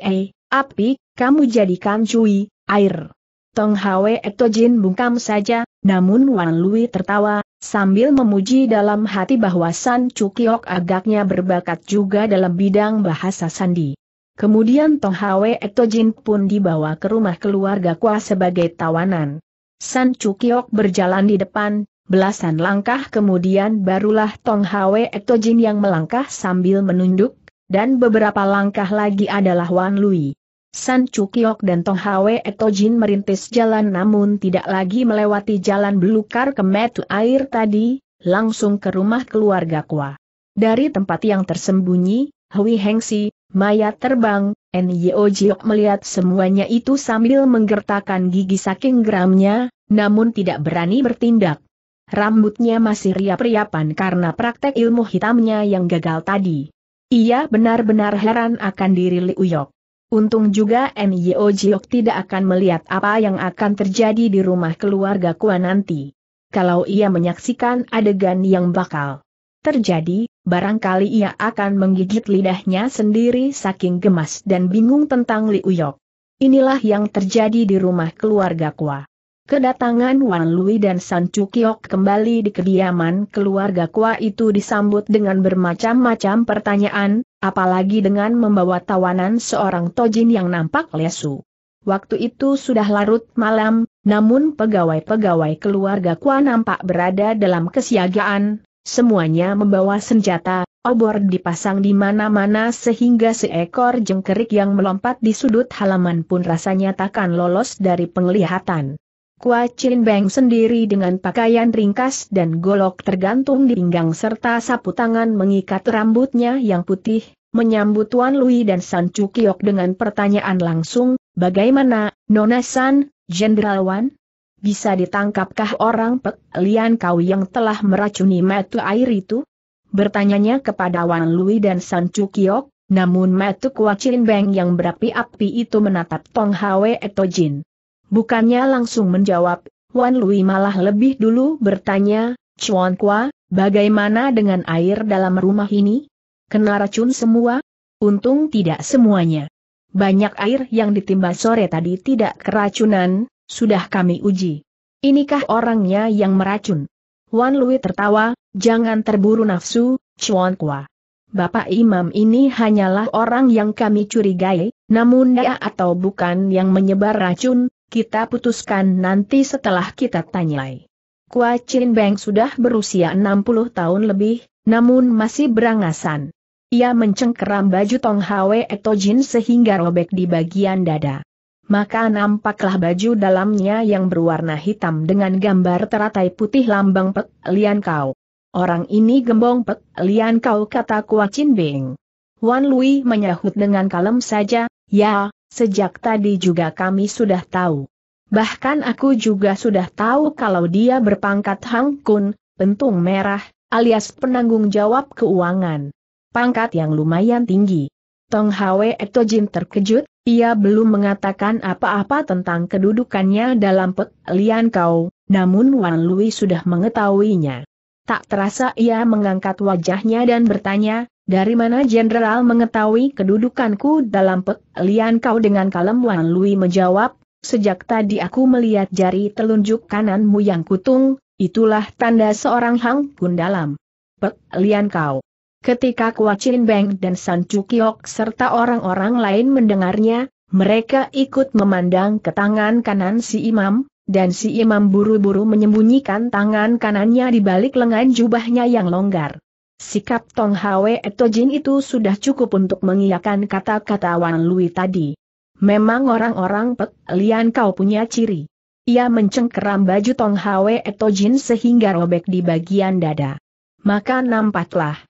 api, kamu jadikan cuy, air. Tong Hwe Tojin bungkam saja, namun Wan Lui tertawa, sambil memuji dalam hati bahwa San Cukiok agaknya berbakat juga dalam bidang bahasa sandi. Kemudian Tong Hwe Tojin pun dibawa ke rumah keluarga Kwa sebagai tawanan. San Cukiok berjalan di depan, belasan langkah kemudian barulah Tong Hwe Tojin yang melangkah sambil menunduk dan beberapa langkah lagi adalah Wan Lui. San Chukiok dan Tong Hwe Etojin merintis jalan namun tidak lagi melewati jalan belukar ke metu air tadi, langsung ke rumah keluarga Kwa. Dari tempat yang tersembunyi, Hui Hengsi, Maya terbang, Nyo Jiok melihat semuanya itu sambil menggertakkan gigi saking geramnya, namun tidak berani bertindak. Rambutnya masih riap-riapan karena praktek ilmu hitamnya yang gagal tadi. Ia benar-benar heran akan diri Liu Yok. Untung juga Nyo Jiok tidak akan melihat apa yang akan terjadi di rumah keluarga Kua nanti. Kalau ia menyaksikan adegan yang bakal terjadi, barangkali ia akan menggigit lidahnya sendiri saking gemas dan bingung tentang Liu Yok. Inilah yang terjadi di rumah keluarga Kua. Kedatangan Wan Lui dan San Cukiok kembali di kediaman keluarga Kua itu disambut dengan bermacam-macam pertanyaan, apalagi dengan membawa tawanan seorang tojin yang nampak lesu. Waktu itu sudah larut malam, namun pegawai-pegawai keluarga Kua nampak berada dalam kesiagaan, semuanya membawa senjata, obor dipasang di mana-mana sehingga seekor jengkerik yang melompat di sudut halaman pun rasanya takkan lolos dari penglihatan. Kua Chin Beng sendiri dengan pakaian ringkas dan golok tergantung di pinggang serta sapu tangan mengikat rambutnya yang putih, menyambut Tuan Lui dan San Cukiok dengan pertanyaan langsung, bagaimana, Nona San, Jenderal Wan? Bisa ditangkapkah orang Pek Lian kau yang telah meracuni metu air itu? Bertanyanya kepada Wan Lui dan San Cukiok, namun metu Kua Chin Beng yang berapi-api itu menatap Tong Hwe Jin. Bukannya langsung menjawab, Wan Lui malah lebih dulu bertanya, Chuan Kwa, bagaimana dengan air dalam rumah ini? Kena racun semua? Untung tidak semuanya. Banyak air yang ditimba sore tadi tidak keracunan, sudah kami uji. Inikah orangnya yang meracun? Wan Lui tertawa, jangan terburu nafsu, Chuan Kwa. Bapak Imam ini hanyalah orang yang kami curigai, namun dia atau bukan yang menyebar racun, kita putuskan nanti setelah kita tanyai. Kua Chin Beng sudah berusia 60 tahun lebih, namun masih berangasan. Ia mencengkeram baju Tong Hwe Jin sehingga robek di bagian dada. Maka nampaklah baju dalamnya yang berwarna hitam dengan gambar teratai putih lambang Pek Lian Kau. Orang ini gembong Pek Lian Kau kata Kua Chin Beng. Wan Lui menyahut dengan kalem saja, ya, Sejak tadi juga kami sudah tahu. Bahkan aku juga sudah tahu kalau dia berpangkat Hang Kun, pentung merah, alias penanggung jawab keuangan. Pangkat yang lumayan tinggi. Tong Hwe Etojin terkejut, ia belum mengatakan apa-apa tentang kedudukannya dalam Pek Lian Kau, namun Wan Lui sudah mengetahuinya. Tak terasa ia mengangkat wajahnya dan bertanya, dari mana jenderal mengetahui kedudukanku dalam pelian kau dengan kalem Wan Lui menjawab, sejak tadi aku melihat jari telunjuk kananmu yang kutung, itulah tanda seorang hang pun dalam pelian kau. Ketika Chin Beng dan San Chukiok serta orang-orang lain mendengarnya, mereka ikut memandang ke tangan kanan si imam, dan si imam buru-buru menyembunyikan tangan kanannya di balik lengan jubahnya yang longgar. Sikap Tong Hwe Jin itu sudah cukup untuk mengiyakan kata-kata Wan Lui tadi. Memang orang-orang Pek Lian kau punya ciri. Ia mencengkeram baju Tong Hwe Jin sehingga robek di bagian dada. Maka nampaklah.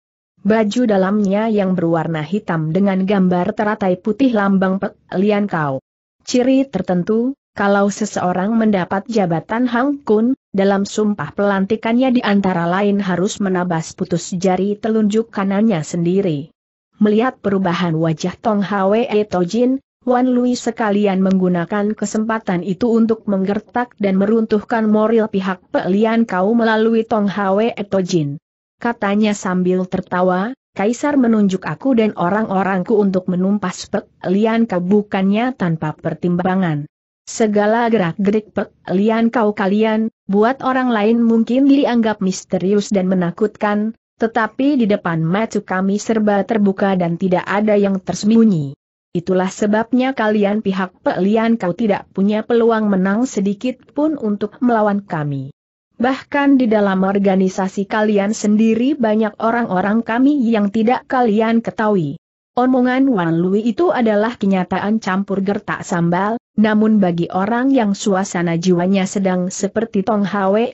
Baju dalamnya yang berwarna hitam dengan gambar teratai putih lambang Pek Lian kau. Ciri tertentu, kalau seseorang mendapat jabatan Hang Kun, dalam sumpah pelantikannya di antara lain harus menabas putus jari telunjuk kanannya sendiri. Melihat perubahan wajah Tong Hwe Tojin, Wan Lui sekalian menggunakan kesempatan itu untuk menggertak dan meruntuhkan moral pihak Pelian Kau melalui Tong Hwe Tojin. Katanya sambil tertawa, Kaisar menunjuk aku dan orang-orangku untuk menumpas pelian Kau bukannya tanpa pertimbangan. Segala gerak-gerik pelian kau kalian, buat orang lain mungkin dianggap misterius dan menakutkan, tetapi di depan mata kami serba terbuka dan tidak ada yang tersembunyi. Itulah sebabnya kalian pihak pelian kau tidak punya peluang menang sedikit pun untuk melawan kami. Bahkan di dalam organisasi kalian sendiri banyak orang-orang kami yang tidak kalian ketahui. Omongan Wan Lui itu adalah kenyataan campur gertak sambal, namun bagi orang yang suasana jiwanya sedang seperti Tong Hwe,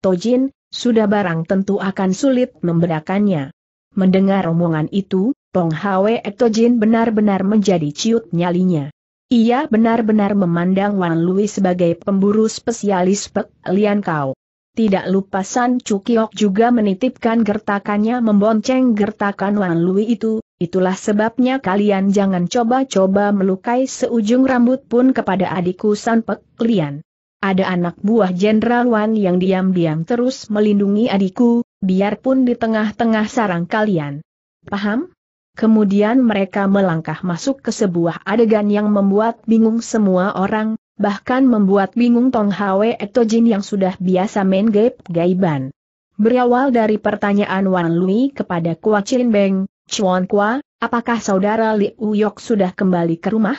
Tojin, sudah barang tentu akan sulit membedakannya. Mendengar omongan itu, Tong Hwe Tojin benar-benar menjadi ciut nyalinya. Ia benar-benar memandang Wan Lui sebagai pemburu spesialis Pek Lian Kau. Tidak lupa San Cukiok juga menitipkan gertakannya membonceng gertakan Wan Lui itu, Itulah sebabnya kalian jangan coba-coba melukai seujung rambut pun kepada adikku Sanpek Klian. Ada anak buah Jenderal Wan yang diam-diam terus melindungi adikku, biarpun di tengah-tengah sarang kalian. Paham? Kemudian mereka melangkah masuk ke sebuah adegan yang membuat bingung semua orang, bahkan membuat bingung Tong Hwe Eto Jin yang sudah biasa main gaib gaiban. Berawal dari pertanyaan Wan Lui kepada Kua Chin Beng, Chuan Kwa, apakah saudara Liu Yok sudah kembali ke rumah?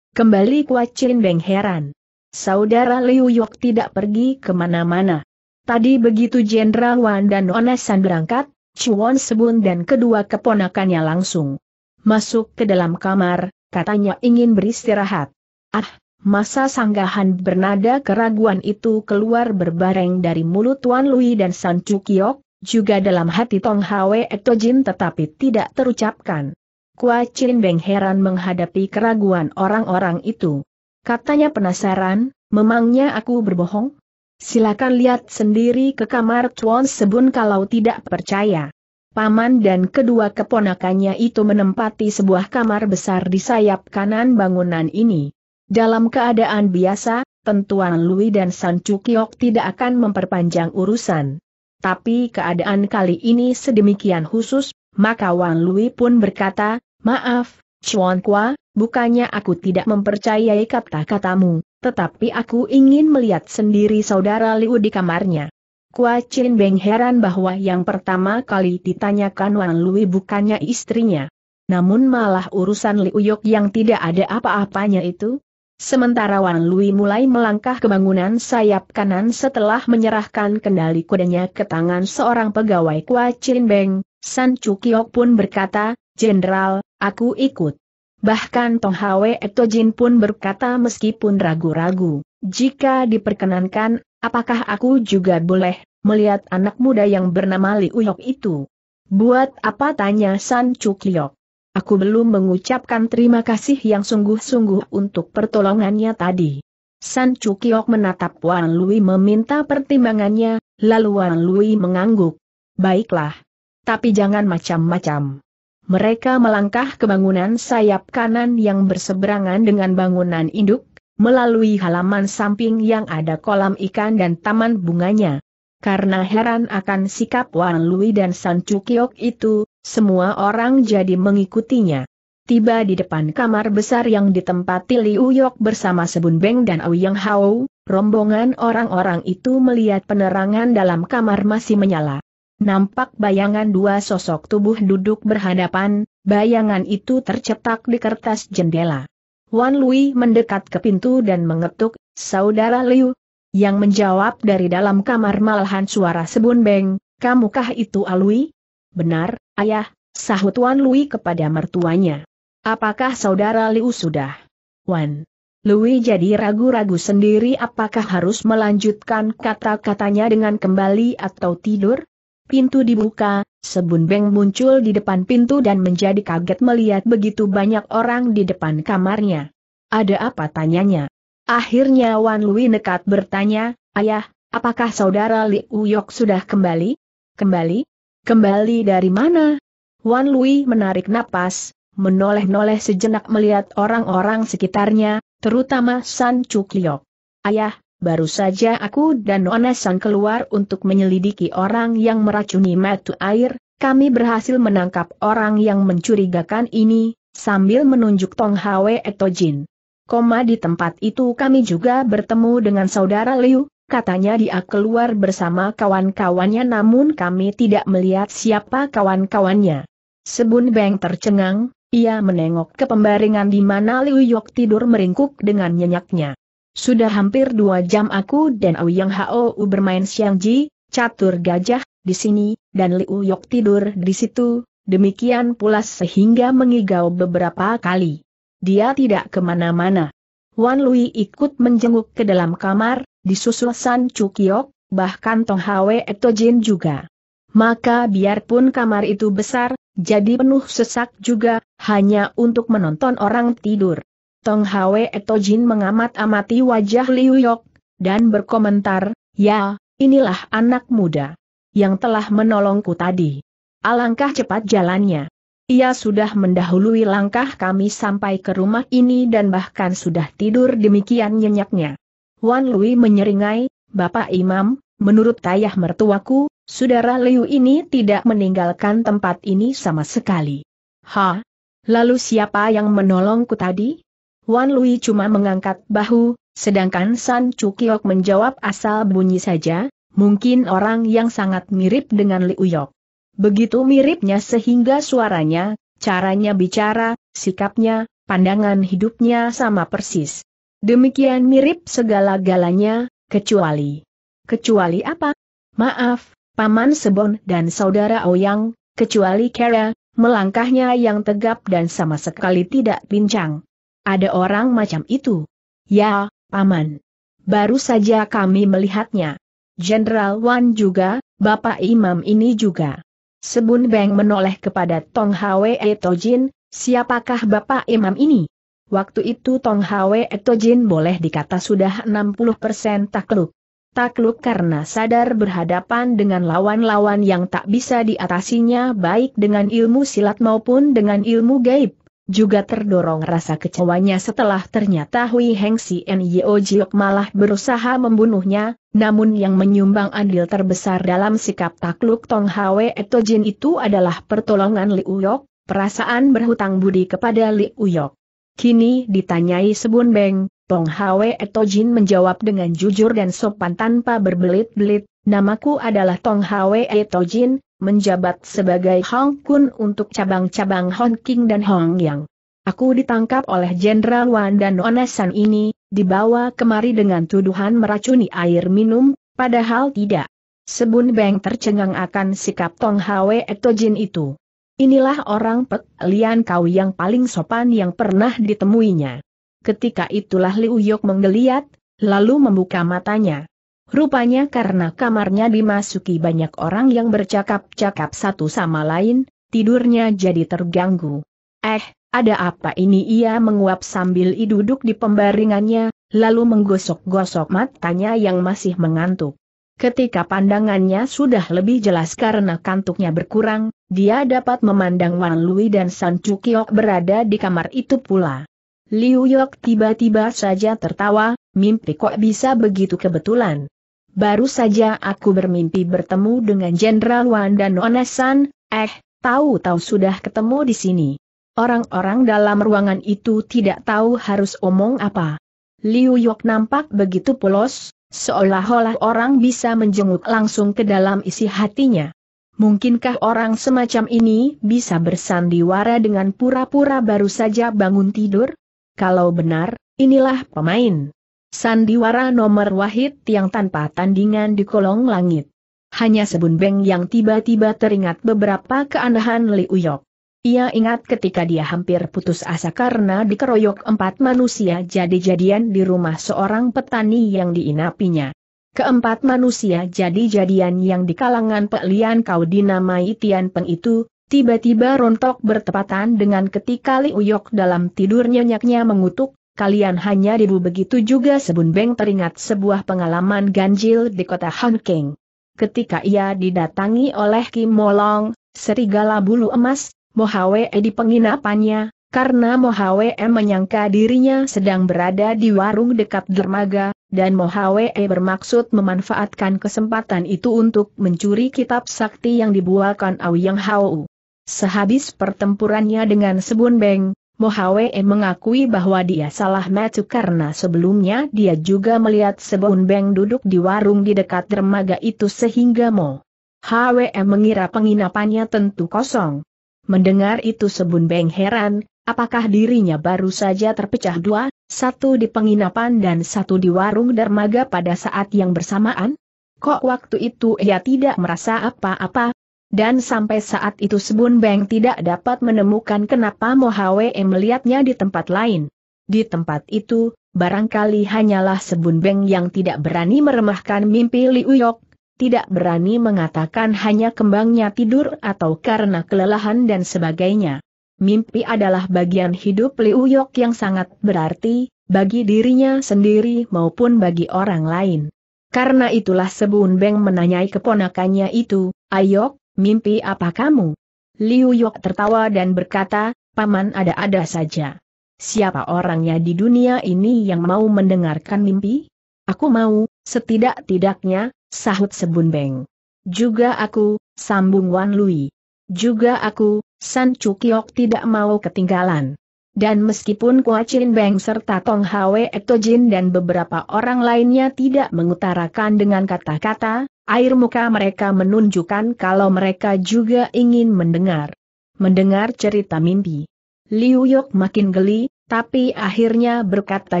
Kembali Kwa Chin Beng heran. Saudara Liu Yok tidak pergi kemana-mana. Tadi begitu Jenderal Wan dan Nona San berangkat, Chuan Sebun dan kedua keponakannya langsung masuk ke dalam kamar, katanya ingin beristirahat. Ah, masa sanggahan bernada keraguan itu keluar berbareng dari mulut Tuan Lui dan San Cukiok, juga dalam hati Tong Hwe Jin, tetapi tidak terucapkan. Kua Chin Beng heran menghadapi keraguan orang-orang itu. Katanya penasaran, memangnya aku berbohong? Silakan lihat sendiri ke kamar Tuan Sebun kalau tidak percaya. Paman dan kedua keponakannya itu menempati sebuah kamar besar di sayap kanan bangunan ini. Dalam keadaan biasa, tentuan Lui dan San Chukyok tidak akan memperpanjang urusan. Tapi keadaan kali ini sedemikian khusus, maka Wang Lui pun berkata, Maaf, Chuan Kwa, bukannya aku tidak mempercayai kata-katamu, tetapi aku ingin melihat sendiri saudara Liu di kamarnya. Kua Chin Beng heran bahwa yang pertama kali ditanyakan Wang Lui bukannya istrinya. Namun malah urusan Liu Yok yang tidak ada apa-apanya itu, Sementara Wan Lui mulai melangkah ke bangunan sayap kanan setelah menyerahkan kendali kudanya ke tangan seorang pegawai Kua Chin Beng, San Chukiok pun berkata, Jenderal, aku ikut. Bahkan Tong Hwe Jin pun berkata meskipun ragu-ragu, jika diperkenankan, apakah aku juga boleh melihat anak muda yang bernama Liu itu? Buat apa tanya San Chukiok? Aku belum mengucapkan terima kasih yang sungguh-sungguh untuk pertolongannya tadi. San Cukiok menatap Wan Lui meminta pertimbangannya, lalu Wan Lui mengangguk. Baiklah. Tapi jangan macam-macam. Mereka melangkah ke bangunan sayap kanan yang berseberangan dengan bangunan induk, melalui halaman samping yang ada kolam ikan dan taman bunganya. Karena heran akan sikap Wan Lui dan San Cukiok itu, semua orang jadi mengikutinya. Tiba di depan kamar besar yang ditempati Liu Yok bersama Sebun Beng dan Auyang Hao, rombongan orang-orang itu melihat penerangan dalam kamar masih menyala. Nampak bayangan dua sosok tubuh duduk berhadapan, bayangan itu tercetak di kertas jendela. Wan Lui mendekat ke pintu dan mengetuk, Saudara Liu. Yang menjawab dari dalam kamar malahan suara Sebun Beng, kamukah itu Alui? Benar, ayah, sahut Wan Lui kepada mertuanya. Apakah saudara Liu sudah? Wan. Lui jadi ragu-ragu sendiri apakah harus melanjutkan kata-katanya dengan kembali atau tidur? Pintu dibuka, Sebun Beng muncul di depan pintu dan menjadi kaget melihat begitu banyak orang di depan kamarnya. Ada apa tanyanya? Akhirnya Wan Lui nekat bertanya, Ayah, apakah saudara Liu Uyok sudah kembali? Kembali? Kembali dari mana? Wan Lui menarik napas, menoleh-noleh sejenak melihat orang-orang sekitarnya, terutama San Liok. Ayah, baru saja aku dan Nona San keluar untuk menyelidiki orang yang meracuni metu air, kami berhasil menangkap orang yang mencurigakan ini, sambil menunjuk Tong Hwe Etojin. Koma di tempat itu kami juga bertemu dengan saudara Liu, Katanya dia keluar bersama kawan-kawannya namun kami tidak melihat siapa kawan-kawannya. Sebun Beng tercengang, ia menengok ke pembaringan di mana Liu Yok tidur meringkuk dengan nyenyaknya. Sudah hampir dua jam aku dan Auyang Hao bermain siang ji, catur gajah, di sini, dan Liu Yok tidur di situ, demikian pula sehingga mengigau beberapa kali. Dia tidak kemana-mana. Wan Lui ikut menjenguk ke dalam kamar, disusul San Chukyok, bahkan Tong Hwe Jin juga. Maka biarpun kamar itu besar, jadi penuh sesak juga, hanya untuk menonton orang tidur. Tong Hwe Jin mengamat-amati wajah Liu Yok, dan berkomentar, ya, inilah anak muda yang telah menolongku tadi. Alangkah cepat jalannya. Ia sudah mendahului langkah kami sampai ke rumah ini dan bahkan sudah tidur demikian nyenyaknya. Wan Lui menyeringai, Bapak Imam, menurut ayah mertuaku, saudara Liu ini tidak meninggalkan tempat ini sama sekali. Ha? Lalu siapa yang menolongku tadi? Wan Lui cuma mengangkat bahu, sedangkan San Cukiok menjawab asal bunyi saja, mungkin orang yang sangat mirip dengan Liu Yok. Begitu miripnya sehingga suaranya, caranya bicara, sikapnya, pandangan hidupnya sama persis. Demikian mirip segala-galanya, kecuali. Kecuali apa? Maaf, Paman Sebon dan Saudara Oyang, kecuali Kera, melangkahnya yang tegap dan sama sekali tidak pincang. Ada orang macam itu. Ya, Paman. Baru saja kami melihatnya. Jenderal Wan juga, Bapak Imam ini juga. Sebun Beng menoleh kepada Tong Hwe Tojin, siapakah Bapak Imam ini? Waktu itu Tong Hwe Etojin boleh dikata sudah 60% takluk. Takluk karena sadar berhadapan dengan lawan-lawan yang tak bisa diatasinya baik dengan ilmu silat maupun dengan ilmu gaib. Juga terdorong rasa kecewanya setelah ternyata Hui Heng Sien Yeo Jiok malah berusaha membunuhnya, namun yang menyumbang andil terbesar dalam sikap takluk Tong Hwe Etojin itu adalah pertolongan Liu Uyok, perasaan berhutang budi kepada Liu Uyok. Kini ditanyai Sebun Beng, Tong Hwe Etojin menjawab dengan jujur dan sopan tanpa berbelit-belit, namaku adalah Tong Hwe Etojin, menjabat sebagai Hong Kun untuk cabang-cabang Hong King dan Hong Yang. Aku ditangkap oleh Jenderal Wan dan Onesan ini, dibawa kemari dengan tuduhan meracuni air minum, padahal tidak. Sebun Beng tercengang akan sikap Tong Hwe Etojin itu. Inilah orang Pek Lian Kau yang paling sopan yang pernah ditemuinya. Ketika itulah Liu Yok menggeliat, lalu membuka matanya. Rupanya karena kamarnya dimasuki banyak orang yang bercakap-cakap satu sama lain, tidurnya jadi terganggu. Eh, ada apa ini ia menguap sambil duduk di pembaringannya, lalu menggosok-gosok matanya yang masih mengantuk. Ketika pandangannya sudah lebih jelas karena kantuknya berkurang, dia dapat memandang Wan Lui dan San Chukiok berada di kamar itu pula. Liu Yok tiba-tiba saja tertawa, mimpi kok bisa begitu kebetulan. Baru saja aku bermimpi bertemu dengan Jenderal Wan dan Nona San, eh, tahu-tahu sudah ketemu di sini. Orang-orang dalam ruangan itu tidak tahu harus omong apa. Liu Yok nampak begitu polos, seolah-olah orang bisa menjenguk langsung ke dalam isi hatinya. Mungkinkah orang semacam ini bisa bersandiwara dengan pura-pura baru saja bangun tidur? Kalau benar, inilah pemain. Sandiwara nomor wahid yang tanpa tandingan di kolong langit. Hanya sebun beng yang tiba-tiba teringat beberapa keanehan Li Uyok. Ia ingat ketika dia hampir putus asa karena dikeroyok empat manusia jadi-jadian di rumah seorang petani yang diinapinya. Keempat manusia jadi-jadian yang di kalangan Pelian kau dinamai Tian Peng itu, tiba-tiba rontok bertepatan dengan ketika Li Uyok dalam tidur nyenyaknya mengutuk, kalian hanya ribu begitu juga Sebun Beng teringat sebuah pengalaman ganjil di kota Kong. Ketika ia didatangi oleh Kim Molong, serigala bulu emas, Mohawe di penginapannya, karena Mohawe menyangka dirinya sedang berada di warung dekat dermaga, dan Mohawe bermaksud memanfaatkan kesempatan itu untuk mencuri kitab sakti yang dibuahkan Auyang Hau. Sehabis pertempurannya dengan Sebun Beng, Mohawe mengakui bahwa dia salah metu karena sebelumnya dia juga melihat Sebun Beng duduk di warung di dekat dermaga itu sehingga Mo. HWM mengira penginapannya tentu kosong. Mendengar itu Sebun Beng heran, Apakah dirinya baru saja terpecah dua, satu di penginapan dan satu di warung dermaga pada saat yang bersamaan? Kok waktu itu ia tidak merasa apa-apa? Dan sampai saat itu Sebun Beng tidak dapat menemukan kenapa Mohawe melihatnya di tempat lain. Di tempat itu, barangkali hanyalah Sebun Beng yang tidak berani meremahkan mimpi Liu tidak berani mengatakan hanya kembangnya tidur atau karena kelelahan dan sebagainya. Mimpi adalah bagian hidup Liu Yok yang sangat berarti, bagi dirinya sendiri maupun bagi orang lain. Karena itulah Sebun Beng menanyai keponakannya itu, Ayok, mimpi apa kamu? Liu Yok tertawa dan berkata, Paman ada-ada saja. Siapa orangnya di dunia ini yang mau mendengarkan mimpi? Aku mau, setidak-tidaknya, sahut Sebun Beng. Juga aku, sambung Wan Lui. Juga aku, San Cukiok tidak mau ketinggalan. Dan meskipun Kua Chin Beng serta Tong Hwe Jin dan beberapa orang lainnya tidak mengutarakan dengan kata-kata, air muka mereka menunjukkan kalau mereka juga ingin mendengar. Mendengar cerita mimpi. Liu Yok makin geli, tapi akhirnya berkata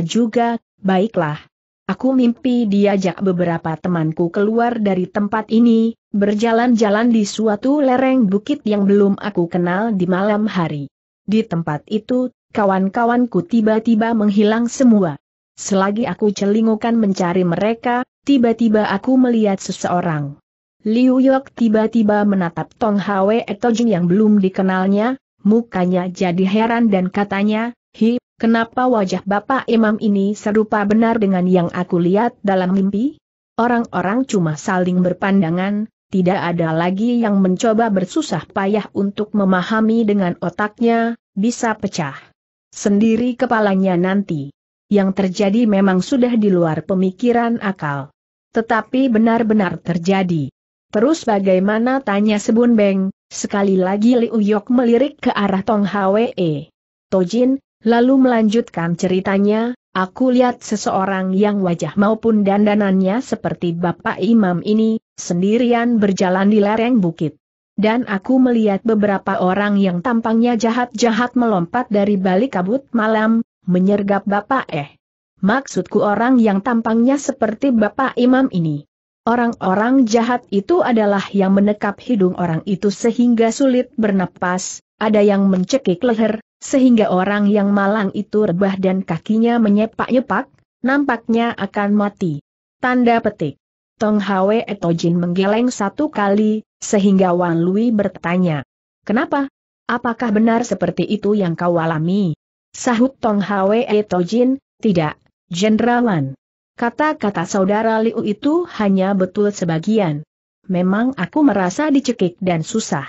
juga, baiklah, Aku mimpi diajak beberapa temanku keluar dari tempat ini, berjalan-jalan di suatu lereng bukit yang belum aku kenal di malam hari. Di tempat itu, kawan-kawanku tiba-tiba menghilang semua. Selagi aku celingukan mencari mereka, tiba-tiba aku melihat seseorang. Liu Yok tiba-tiba menatap Tong Hwe Etojing yang belum dikenalnya, mukanya jadi heran dan katanya, Hi, Kenapa wajah Bapak Imam ini serupa benar dengan yang aku lihat dalam mimpi? Orang-orang cuma saling berpandangan, tidak ada lagi yang mencoba bersusah payah untuk memahami dengan otaknya, bisa pecah. Sendiri kepalanya nanti. Yang terjadi memang sudah di luar pemikiran akal. Tetapi benar-benar terjadi. Terus bagaimana tanya Sebun Beng, sekali lagi Liu Yok melirik ke arah Tong Hwe. Tojin, Lalu melanjutkan ceritanya, aku lihat seseorang yang wajah maupun dandanannya seperti Bapak Imam ini, sendirian berjalan di lereng bukit. Dan aku melihat beberapa orang yang tampangnya jahat-jahat melompat dari balik kabut malam, menyergap Bapak eh. Maksudku orang yang tampangnya seperti Bapak Imam ini. Orang-orang jahat itu adalah yang menekap hidung orang itu sehingga sulit bernapas, ada yang mencekik leher, sehingga orang yang malang itu rebah dan kakinya menyepak-nyepak, nampaknya akan mati. Tanda petik. Tong Hwe Etojin menggeleng satu kali, sehingga Wan Lui bertanya. Kenapa? Apakah benar seperti itu yang kau alami? Sahut Tong Hwe Etojin, tidak, Jendrawan. Kata-kata saudara Liu itu hanya betul sebagian. Memang aku merasa dicekik dan susah.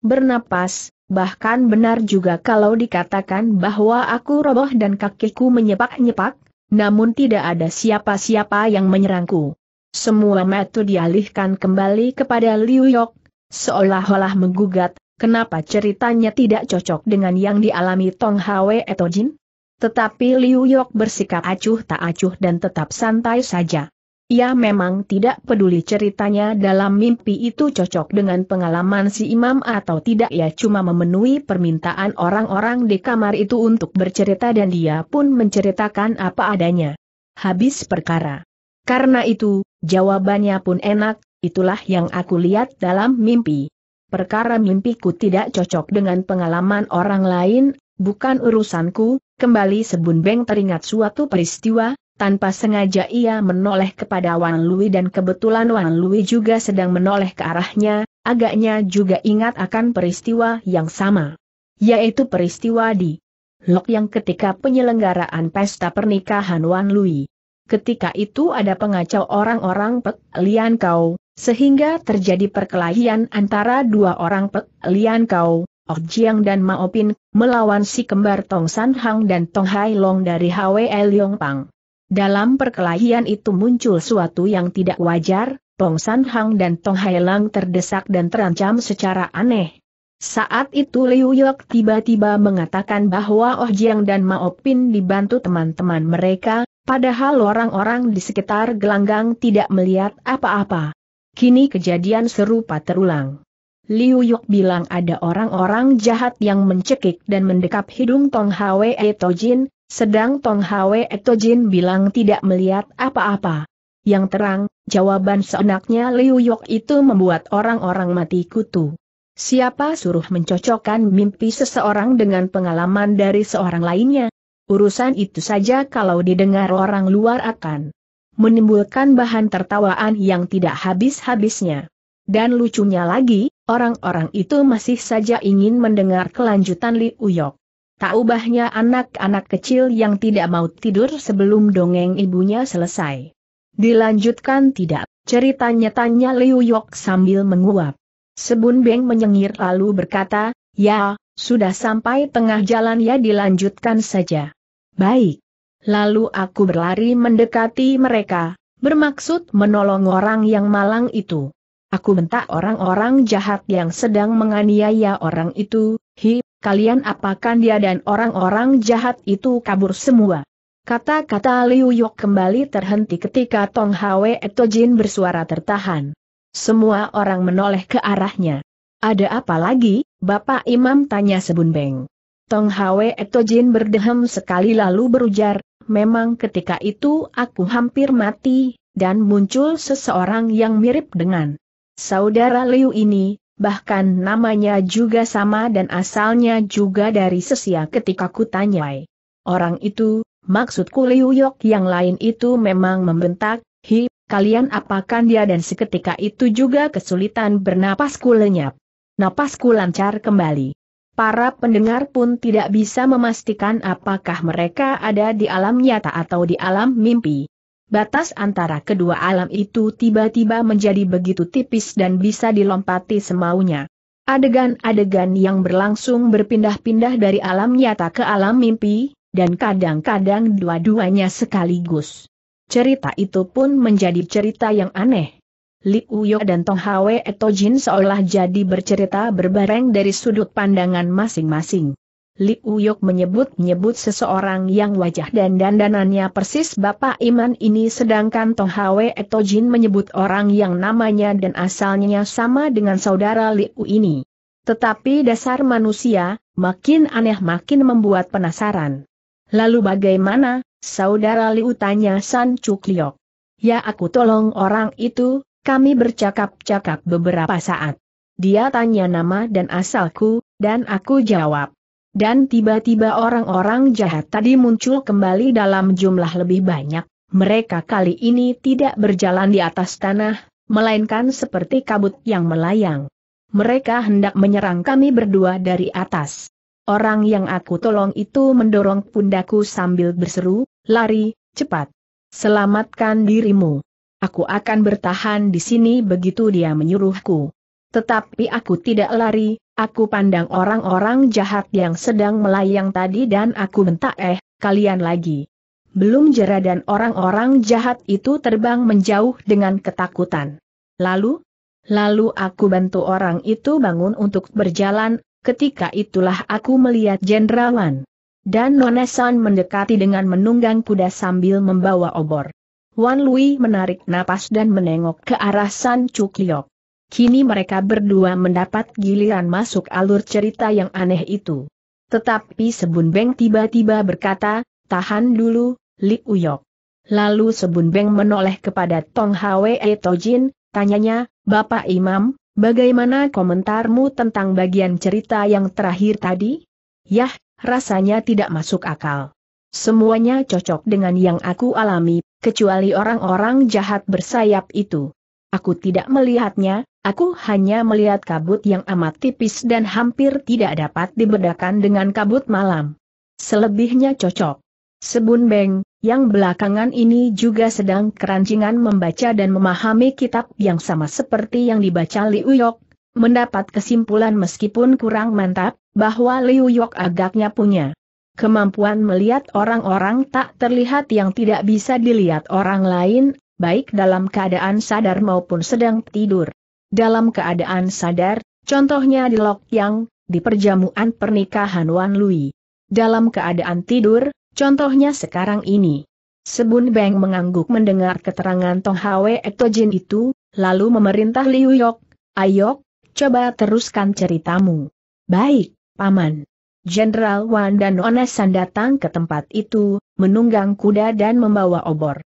Bernapas, bahkan benar juga kalau dikatakan bahwa aku roboh dan kakiku menyepak-nyepak, namun tidak ada siapa-siapa yang menyerangku. Semua metu dialihkan kembali kepada Liu Yok, seolah-olah menggugat, kenapa ceritanya tidak cocok dengan yang dialami Tong Hwe Jin? Tetapi Liu Yok bersikap acuh tak acuh dan tetap santai saja. Ia memang tidak peduli ceritanya dalam mimpi itu cocok dengan pengalaman si imam atau tidak ya cuma memenuhi permintaan orang-orang di kamar itu untuk bercerita dan dia pun menceritakan apa adanya. Habis perkara. Karena itu, jawabannya pun enak, itulah yang aku lihat dalam mimpi. Perkara mimpiku tidak cocok dengan pengalaman orang lain, bukan urusanku, kembali sebun beng teringat suatu peristiwa, tanpa sengaja ia menoleh kepada Wan Lui dan kebetulan Wan Lui juga sedang menoleh ke arahnya, agaknya juga ingat akan peristiwa yang sama. Yaitu peristiwa di Lok yang ketika penyelenggaraan pesta pernikahan Wan Lui. Ketika itu ada pengacau orang-orang Pek Lian Kau, sehingga terjadi perkelahian antara dua orang Pek Lian Kau, Oh Jiang dan Maopin, melawan si kembar Tong San Hang dan Tong Hai Long dari Hwe Leong Pang. Dalam perkelahian itu muncul suatu yang tidak wajar, Pong San Hang dan Tong Hai Lang terdesak dan terancam secara aneh. Saat itu Liu Yok tiba-tiba mengatakan bahwa Oh Jiang dan Mao Pin dibantu teman-teman mereka, padahal orang-orang di sekitar gelanggang tidak melihat apa-apa. Kini kejadian serupa terulang. Liu Yuk bilang ada orang-orang jahat yang mencekik dan mendekap hidung Tong Hwe Tojin, sedang Tong Hwe Etojin bilang tidak melihat apa-apa. Yang terang, jawaban seenaknya Liu Yok itu membuat orang-orang mati kutu. Siapa suruh mencocokkan mimpi seseorang dengan pengalaman dari seorang lainnya? Urusan itu saja kalau didengar orang luar akan menimbulkan bahan tertawaan yang tidak habis-habisnya. Dan lucunya lagi, orang-orang itu masih saja ingin mendengar kelanjutan Liu Yok tak ubahnya anak-anak kecil yang tidak mau tidur sebelum dongeng ibunya selesai. Dilanjutkan tidak, ceritanya tanya Liu Yok sambil menguap. Sebun Beng menyengir lalu berkata, ya, sudah sampai tengah jalan ya dilanjutkan saja. Baik. Lalu aku berlari mendekati mereka, bermaksud menolong orang yang malang itu. Aku bentak orang-orang jahat yang sedang menganiaya orang itu, Hi, kalian apakan dia dan orang-orang jahat itu kabur semua. Kata-kata Liu Yok kembali terhenti ketika Tong Hwe Etojin bersuara tertahan. Semua orang menoleh ke arahnya. Ada apa lagi, Bapak Imam tanya Beng. Tong Hwe Etojin berdehem sekali lalu berujar, memang ketika itu aku hampir mati, dan muncul seseorang yang mirip dengan saudara Liu ini, bahkan namanya juga sama dan asalnya juga dari sesia ketika kutanyai Orang itu, maksudku Liu Yok yang lain itu memang membentak, hi, kalian apakan dia dan seketika itu juga kesulitan bernapasku lenyap. Napasku lancar kembali. Para pendengar pun tidak bisa memastikan apakah mereka ada di alam nyata atau di alam mimpi batas antara kedua alam itu tiba-tiba menjadi begitu tipis dan bisa dilompati semaunya. Adegan-adegan yang berlangsung berpindah-pindah dari alam nyata ke alam mimpi, dan kadang-kadang dua-duanya sekaligus. Cerita itu pun menjadi cerita yang aneh. Li Uyo dan Tong Hwe jin seolah jadi bercerita berbareng dari sudut pandangan masing-masing. Li Uyok menyebut-nyebut seseorang yang wajah dan dandanannya persis Bapak Iman ini sedangkan Tong Hwe Etojin menyebut orang yang namanya dan asalnya sama dengan saudara Li U ini. Tetapi dasar manusia, makin aneh makin membuat penasaran. Lalu bagaimana, saudara Li U tanya San Cukliok. Ya aku tolong orang itu, kami bercakap-cakap beberapa saat. Dia tanya nama dan asalku, dan aku jawab. Dan tiba-tiba orang-orang jahat tadi muncul kembali dalam jumlah lebih banyak, mereka kali ini tidak berjalan di atas tanah, melainkan seperti kabut yang melayang. Mereka hendak menyerang kami berdua dari atas. Orang yang aku tolong itu mendorong pundaku sambil berseru, lari, cepat. Selamatkan dirimu. Aku akan bertahan di sini begitu dia menyuruhku. Tetapi aku tidak lari, Aku pandang orang-orang jahat yang sedang melayang tadi dan aku bentak eh, kalian lagi. Belum jera dan orang-orang jahat itu terbang menjauh dengan ketakutan. Lalu? Lalu aku bantu orang itu bangun untuk berjalan, ketika itulah aku melihat Wan Dan Nonesan mendekati dengan menunggang kuda sambil membawa obor. Wan Lui menarik napas dan menengok ke arah San Chukliok. Kini mereka berdua mendapat giliran masuk alur cerita yang aneh itu. Tetapi Sebun Beng tiba-tiba berkata, tahan dulu, Li Uyok. Lalu Sebun Beng menoleh kepada Tong Hwe Tojin, tanyanya, Bapak Imam, bagaimana komentarmu tentang bagian cerita yang terakhir tadi? Yah, rasanya tidak masuk akal. Semuanya cocok dengan yang aku alami, kecuali orang-orang jahat bersayap itu. Aku tidak melihatnya, aku hanya melihat kabut yang amat tipis dan hampir tidak dapat dibedakan dengan kabut malam. Selebihnya cocok. Sebun Beng, yang belakangan ini juga sedang kerancingan membaca dan memahami kitab yang sama seperti yang dibaca Liu Yok, mendapat kesimpulan meskipun kurang mantap, bahwa Liu Yok agaknya punya kemampuan melihat orang-orang tak terlihat yang tidak bisa dilihat orang lain baik dalam keadaan sadar maupun sedang tidur. Dalam keadaan sadar, contohnya di Lok Yang, di perjamuan pernikahan Wan Lui. Dalam keadaan tidur, contohnya sekarang ini. Sebun Beng mengangguk mendengar keterangan Tong Hwe Jin itu, lalu memerintah Liu Yok, Ayok, coba teruskan ceritamu. Baik, Paman. Jenderal Wan dan Onesan datang ke tempat itu, menunggang kuda dan membawa obor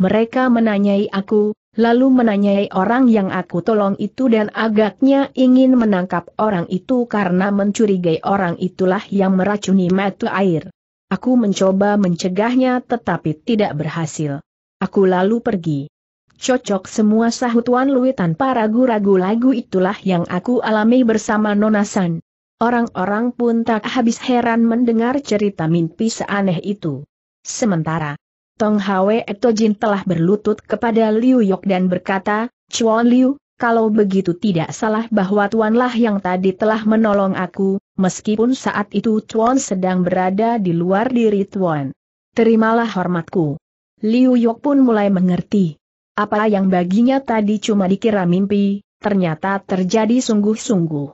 mereka menanyai aku, lalu menanyai orang yang aku tolong itu dan agaknya ingin menangkap orang itu karena mencurigai orang itulah yang meracuni mata air. Aku mencoba mencegahnya tetapi tidak berhasil. Aku lalu pergi. Cocok semua sahut Wan Lui tanpa ragu-ragu lagu itulah yang aku alami bersama Nonasan. Orang-orang pun tak habis heran mendengar cerita mimpi seaneh itu. Sementara, Tong Hwe Etojin telah berlutut kepada Liu Yok dan berkata, Chuan Liu, kalau begitu tidak salah bahwa Tuanlah yang tadi telah menolong aku, meskipun saat itu Tuan sedang berada di luar diri Tuan. Terimalah hormatku. Liu Yok pun mulai mengerti. Apa yang baginya tadi cuma dikira mimpi, ternyata terjadi sungguh-sungguh.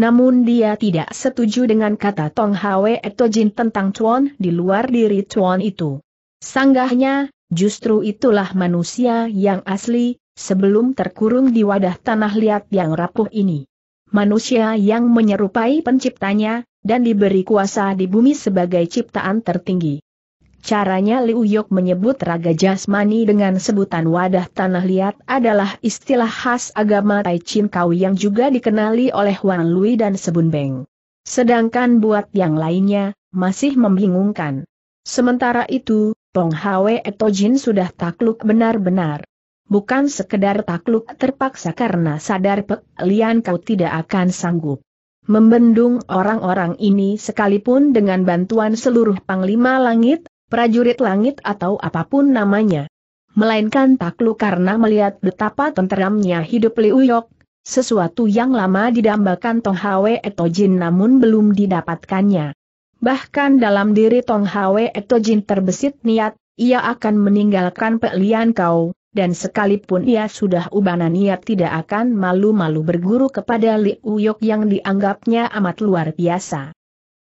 Namun dia tidak setuju dengan kata Tong Hwe Etojin tentang Tuan di luar diri Tuan itu. Sanggahnya, justru itulah manusia yang asli, sebelum terkurung di wadah tanah liat yang rapuh ini. Manusia yang menyerupai penciptanya, dan diberi kuasa di bumi sebagai ciptaan tertinggi. Caranya Liu Yok menyebut raga jasmani dengan sebutan wadah tanah liat adalah istilah khas agama Tai Chin Kau yang juga dikenali oleh Wang Lui dan Sebun Beng. Sedangkan buat yang lainnya, masih membingungkan. Sementara itu, Peng Hwe Etojin sudah takluk benar-benar. Bukan sekedar takluk terpaksa karena sadar Pek Lian kau tidak akan sanggup. Membendung orang-orang ini sekalipun dengan bantuan seluruh Panglima Langit, prajurit langit atau apapun namanya. Melainkan takluk karena melihat betapa tenteramnya hidup Liu Yok, sesuatu yang lama didambakan Tong Hwe Etojin namun belum didapatkannya. Bahkan dalam diri Tong Hwe Jin terbesit niat, ia akan meninggalkan pelian kau, dan sekalipun ia sudah ubana niat tidak akan malu-malu berguru kepada Li Uyok yang dianggapnya amat luar biasa.